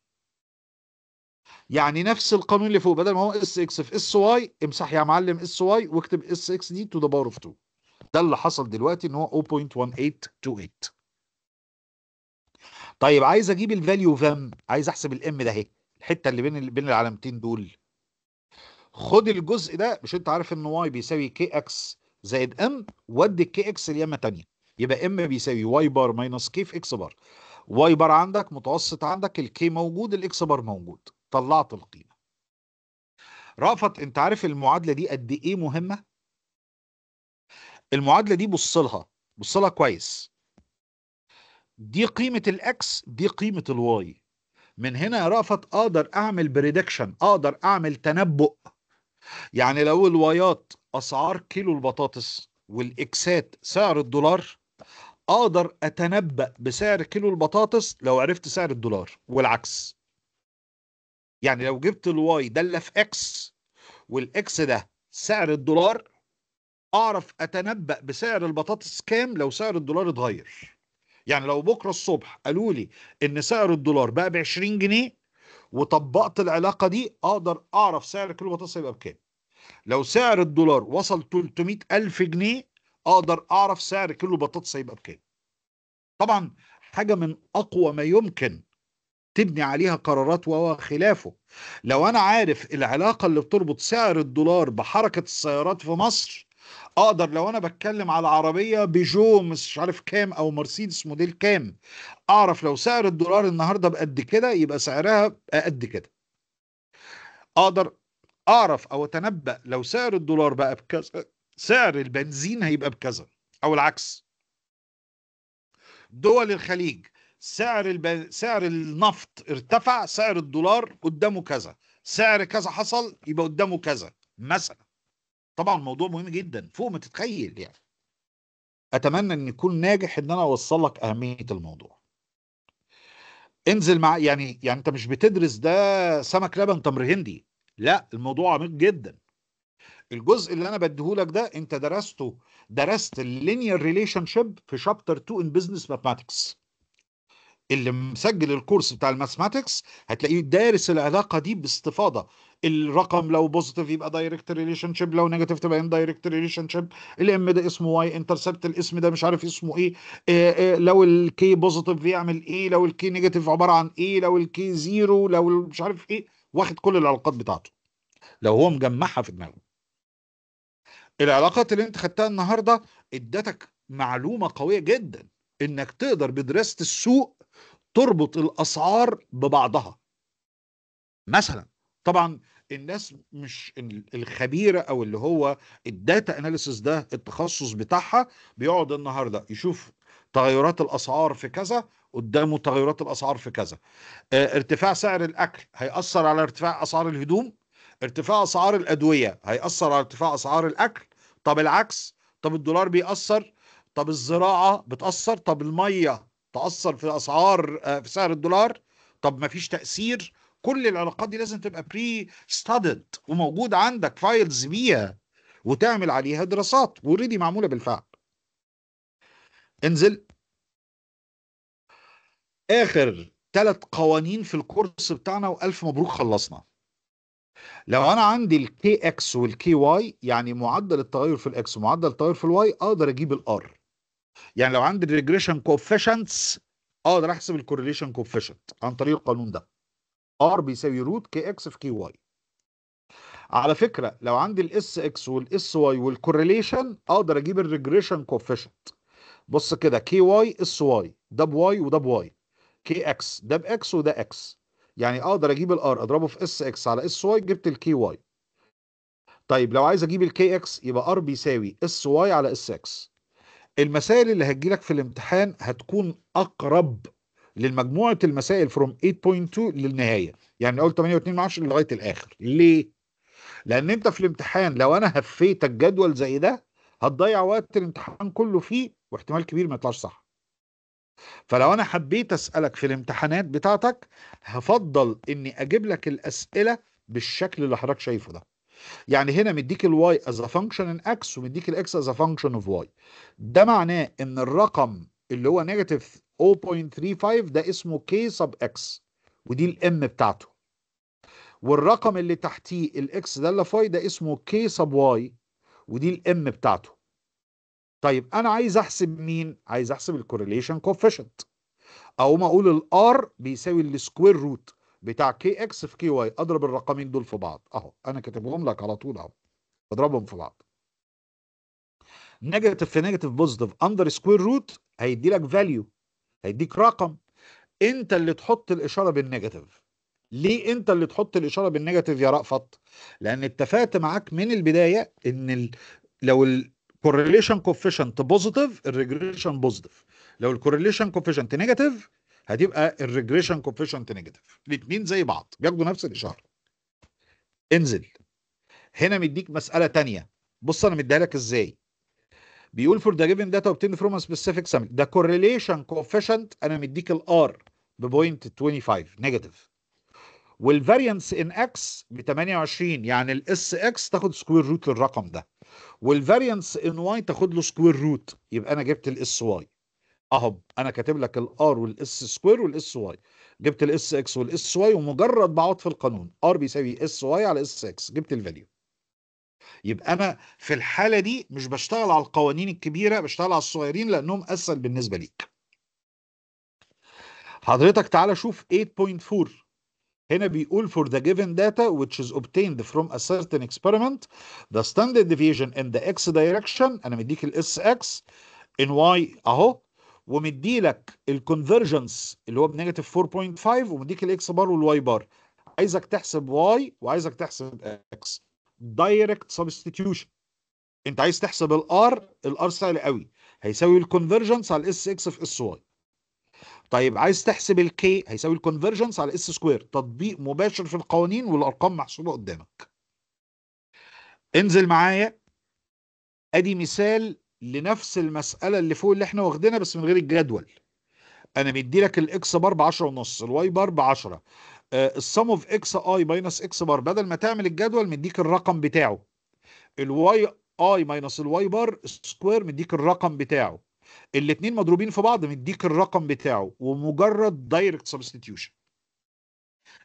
يعني نفس القانون اللي فوق بدل ما هو اس اكس في اس واي امسح يا معلم اس واي واكتب اس اكس دي تو ذا باور اوف 2 ده اللي حصل دلوقتي ان هو 0.1828 طيب عايز اجيب الفاليو فام عايز احسب الام ده اهي الحته اللي بين بين العلامتين دول خد الجزء ده مش انت عارف ان واي بيساوي كي اكس زائد ام ودي الكي اكس لياما تانية يبقى ام بيساوي واي بار ماينس كي في اكس بار واي بار عندك متوسط عندك الكي موجود الاكس بار موجود طلعت القيمه رأفت انت عارف المعادله دي قد ايه مهمه المعادله دي بص لها بص لها كويس دي قيمه الاكس دي قيمه الواي من هنا يا رأفت أقدر أعمل بريدكشن أقدر أعمل تنبؤ يعني لو الوايات أسعار كيلو البطاطس والإكسات سعر الدولار أقدر أتنبأ بسعر كيلو البطاطس لو عرفت سعر الدولار والعكس يعني لو جبت الواي دالة في إكس والإكس ده سعر الدولار أعرف أتنبأ بسعر البطاطس كام لو سعر الدولار اتغير يعني لو بكره الصبح قالوا لي ان سعر الدولار بقى ب 20 جنيه وطبقت العلاقه دي اقدر اعرف سعر كيلو بطاطس هيبقى بكام لو سعر الدولار وصل 300 ألف جنيه أقدر أعرف سعر كيلو بطاطس هيبقى بكام طبعا حاجة من أقوى ما يمكن تبني عليها قرارات وخلافه لو أنا عارف العلاقة اللي بتربط سعر الدولار بحركة السيارات في مصر اقدر لو انا بتكلم على عربيه بيجو مش عارف كام او مرسيدس موديل كام اعرف لو سعر الدولار النهارده بقد كده يبقى سعرها قد كده اقدر اعرف او اتنبا لو سعر الدولار بقى بكذا سعر البنزين هيبقى بكذا او العكس دول الخليج سعر الب... سعر النفط ارتفع سعر الدولار قدامه كذا سعر كذا حصل يبقى قدامه كذا مثلا طبعا موضوع مهم جدا فوق ما تتخيل يعني اتمنى ان يكون ناجح ان انا اوصل لك اهميه الموضوع انزل مع يعني يعني انت مش بتدرس ده سمك لبن تمر هندي لا الموضوع عميق جدا الجزء اللي انا بديهولك ده انت درسته درست اللينير ريليشن شيب في شابتر 2 ان بزنس ماثماتكس اللي مسجل الكورس بتاع الماثماتكس هتلاقيه دارس العلاقه دي باستفاضه الرقم لو بوزيتيف يبقى دايركت ريليشن شيب لو نيجاتيف تبقى اندايركت ريليشن شيب الام ده اسمه واي انترسبت الاسم ده مش عارف اسمه ايه, إيه, إيه لو الكي بوزيتيف بيعمل ايه لو الكي نيجاتيف عباره عن ايه لو الكي زيرو لو مش عارف ايه واخد كل العلاقات بتاعته لو هو مجمعها في دماغه العلاقات اللي انت خدتها النهارده ادتك معلومه قويه جدا انك تقدر بدراسه السوق تربط الاسعار ببعضها مثلا طبعا الناس مش الخبيره او اللي هو الداتا اناليسيس ده التخصص بتاعها بيقعد النهارده يشوف تغيرات الاسعار في كذا قدامه تغيرات الاسعار في كذا آه، ارتفاع سعر الاكل هياثر على ارتفاع اسعار الهدوم ارتفاع اسعار الادويه هياثر على ارتفاع اسعار الاكل طب العكس طب الدولار بيأثر طب الزراعه بتأثر طب الميه تأثر في اسعار آه، في سعر الدولار طب مفيش تأثير كل العلاقات دي لازم تبقى بري ستادد وموجود عندك فايلز بيها وتعمل عليها دراسات اوريدي معموله بالفعل انزل اخر ثلاث قوانين في الكورس بتاعنا والف مبروك خلصنا لو انا عندي الكي اكس والكي واي يعني معدل التغير في الاكس ومعدل التغير في الواي اقدر اجيب الار يعني لو عندي الريجريشن كوفيشنتس اقدر احسب الكورليشن كوفيشنت عن طريق القانون ده ار بيساوي روت كي اكس في كي واي على فكره لو عندي الاس اكس والاس واي والكورليشن اقدر اجيب الريجريشن كوفيشنت بص كده كي واي اس واي ده بواي وده بواي كي اكس ده باكس وده اكس يعني اقدر اجيب الار اضربه في اس اكس على اس واي جبت الكي واي طيب لو عايز اجيب الكي اكس يبقى ار بيساوي اس واي على اس اكس المسائل اللي هتجيلك في الامتحان هتكون اقرب للمجموعة المسائل فروم 8.2 للنهايه يعني اول 8 و2 لغايه الاخر ليه لان انت في الامتحان لو انا هفيتك جدول زي ده هتضيع وقت الامتحان كله فيه واحتمال كبير ما يطلعش صح فلو انا حبيت اسالك في الامتحانات بتاعتك هفضل اني اجيب لك الاسئله بالشكل اللي حضرتك شايفه ده يعني هنا مديك الواي از ا فانكشن ان اكس ومديك الاكس از ا فانكشن اوف واي ده معناه ان الرقم اللي هو نيجاتيف 0.35 ده اسمه K sub X ودي الام بتاعته والرقم اللي تحتيه الاكس ده اللي فاي ده اسمه K sub Y ودي الام بتاعته طيب انا عايز احسب مين عايز احسب الكورليشن كوفيشنت او ما اقول الار بيساوي السكوير روت بتاع كي اكس في كي واي اضرب الرقمين دول في بعض اهو انا كاتبهم لك على طول اهو اضربهم في بعض نيجاتيف في نيجاتيف بوزيتيف اندر سكوير روت هيدي لك فاليو هيديك رقم انت اللي تحط الاشاره بالنيجاتيف ليه انت اللي تحط الاشاره بالنيجاتيف يا رأفت لان اتفقت معاك من البدايه ان ال... لو الكورليشن كوفيشنت بوزيتيف الريجريشن بوزيتيف لو الكورليشن كوفيشنت نيجاتيف هتبقى الريجريشن كوفيشنت نيجاتيف الاثنين زي بعض بياخدوا نفس الاشاره انزل هنا مديك مساله تانية بص انا مديها لك ازاي بيقول for the given data obtained from a specific ده كورليشن correlation coefficient انا مديك الار ب 0.25 نيجاتيف والفاريانس ان اكس ب 28 يعني الاس اكس تاخد سكوير روت للرقم ده والفاريانس ان واي تاخد له سكوير روت يبقى انا جبت الاس واي اهو انا كاتب لك الار والاس سكوير والاس واي جبت الاس اكس والاس واي ومجرد بقعد في القانون ار بيساوي اس واي على اس اكس جبت الفاليو يبقى انا في الحاله دي مش بشتغل على القوانين الكبيره بشتغل على الصغيرين لانهم اسهل بالنسبه ليك حضرتك تعالى شوف 8.4 هنا بيقول for the given data which is obtained from a certain experiment the standard deviation in the x direction انا مديك الاس اكس in y اهو ومديلك الكونفرجنس اللي هو بنيجاتيف 4.5 ومديك الاكس بار والواي بار عايزك تحسب واي وعايزك تحسب اكس دايركت سبستيتيوشن انت عايز تحسب الار الار سهل قوي هيساوي الكونفرجنس على الاس اكس في اس واي طيب عايز تحسب الكي هيساوي الكونفرجنس على اس سكوير تطبيق مباشر في القوانين والارقام محسوبه قدامك انزل معايا ادي مثال لنفس المساله اللي فوق اللي احنا واخدينها بس من غير الجدول انا مدي لك الاكس بار ب 10 ونص الواي بار ب 10 السم اوف اكس اي ماينس اكس بار بدل ما تعمل الجدول مديك الرقم بتاعه الواي اي ماينس الواي بار سكوير مديك الرقم بتاعه الاثنين مضروبين في بعض مديك الرقم بتاعه ومجرد دايركت سبستيتيوشن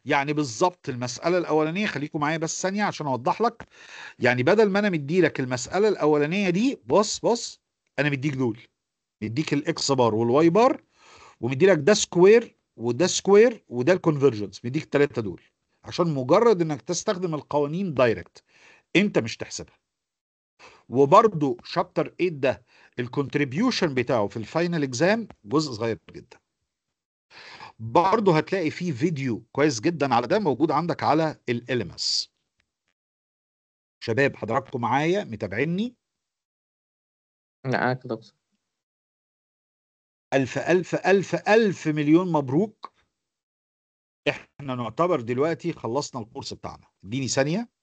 يعني بالظبط المساله الاولانيه خليكم معايا بس ثانيه عشان اوضح لك يعني بدل ما انا مدي لك المساله الاولانيه دي بص بص انا مديك دول مديك الاكس بار والواي بار ومدي لك ده سكوير وده سكوير وده الكونفرجنس بيديك الثلاثه دول عشان مجرد انك تستخدم القوانين دايركت انت مش تحسبها وبرده شابتر 8 ده الكونتريبيوشن بتاعه في الفاينل اكزام جزء صغير جدا برضه هتلاقي فيه فيديو كويس جدا على ده موجود عندك على الالمس شباب حضراتكم معايا متابعيني معاك دكتور ألف ألف ألف ألف مليون مبروك احنا نعتبر دلوقتي خلصنا الكورس بتاعنا اديني ثانية